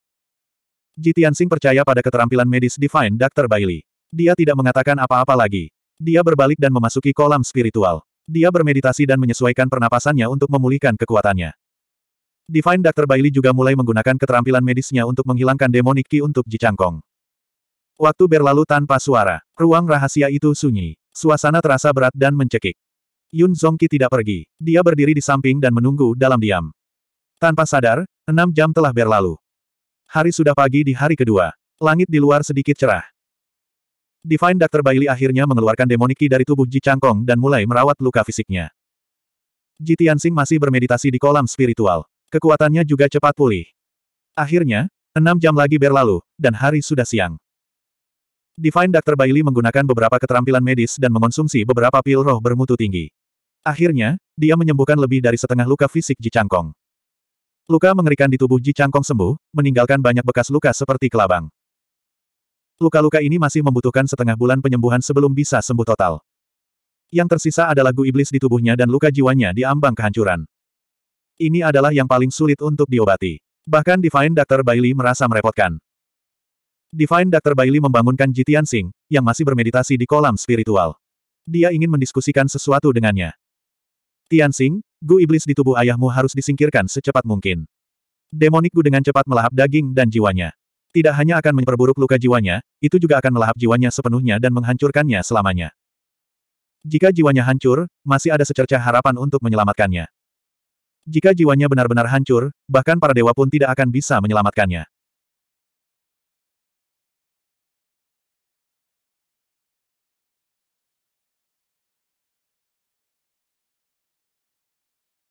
Jitian Sing percaya pada keterampilan medis Divine Dr. Bailey. Dia tidak mengatakan apa-apa lagi. Dia berbalik dan memasuki kolam spiritual. Dia bermeditasi dan menyesuaikan pernapasannya untuk memulihkan kekuatannya. Divine Dr. Bailey juga mulai menggunakan keterampilan medisnya untuk menghilangkan demonik ki untuk Ji Changkong. Waktu berlalu tanpa suara. Ruang rahasia itu sunyi. Suasana terasa berat dan mencekik. Yun Zongki tidak pergi. Dia berdiri di samping dan menunggu dalam diam. Tanpa sadar, enam jam telah berlalu. Hari sudah pagi di hari kedua. Langit di luar sedikit cerah. Divine Dr. Bailey akhirnya mengeluarkan demoniki dari tubuh Ji Changkong dan mulai merawat luka fisiknya. Ji Tianxing masih bermeditasi di kolam spiritual. Kekuatannya juga cepat pulih. Akhirnya, enam jam lagi berlalu, dan hari sudah siang. Divine Dr. Bailey menggunakan beberapa keterampilan medis dan mengonsumsi beberapa pil roh bermutu tinggi. Akhirnya, dia menyembuhkan lebih dari setengah luka fisik Ji Changkong. Luka mengerikan di tubuh Ji Changkong sembuh, meninggalkan banyak bekas luka seperti kelabang. Luka-luka ini masih membutuhkan setengah bulan penyembuhan sebelum bisa sembuh total. Yang tersisa adalah gu iblis di tubuhnya dan luka jiwanya di ambang kehancuran. Ini adalah yang paling sulit untuk diobati. Bahkan Divine Dr. Bailey merasa merepotkan. Divine Dr. Bailey membangunkan Jitian Tianxing, yang masih bermeditasi di kolam spiritual. Dia ingin mendiskusikan sesuatu dengannya. Tian Singh, gu iblis di tubuh ayahmu harus disingkirkan secepat mungkin. Demonik gu dengan cepat melahap daging dan jiwanya. Tidak hanya akan memperburuk luka jiwanya, itu juga akan melahap jiwanya sepenuhnya dan menghancurkannya selamanya. Jika jiwanya hancur, masih ada secercah harapan untuk menyelamatkannya. Jika jiwanya benar-benar hancur, bahkan para dewa pun tidak akan bisa menyelamatkannya.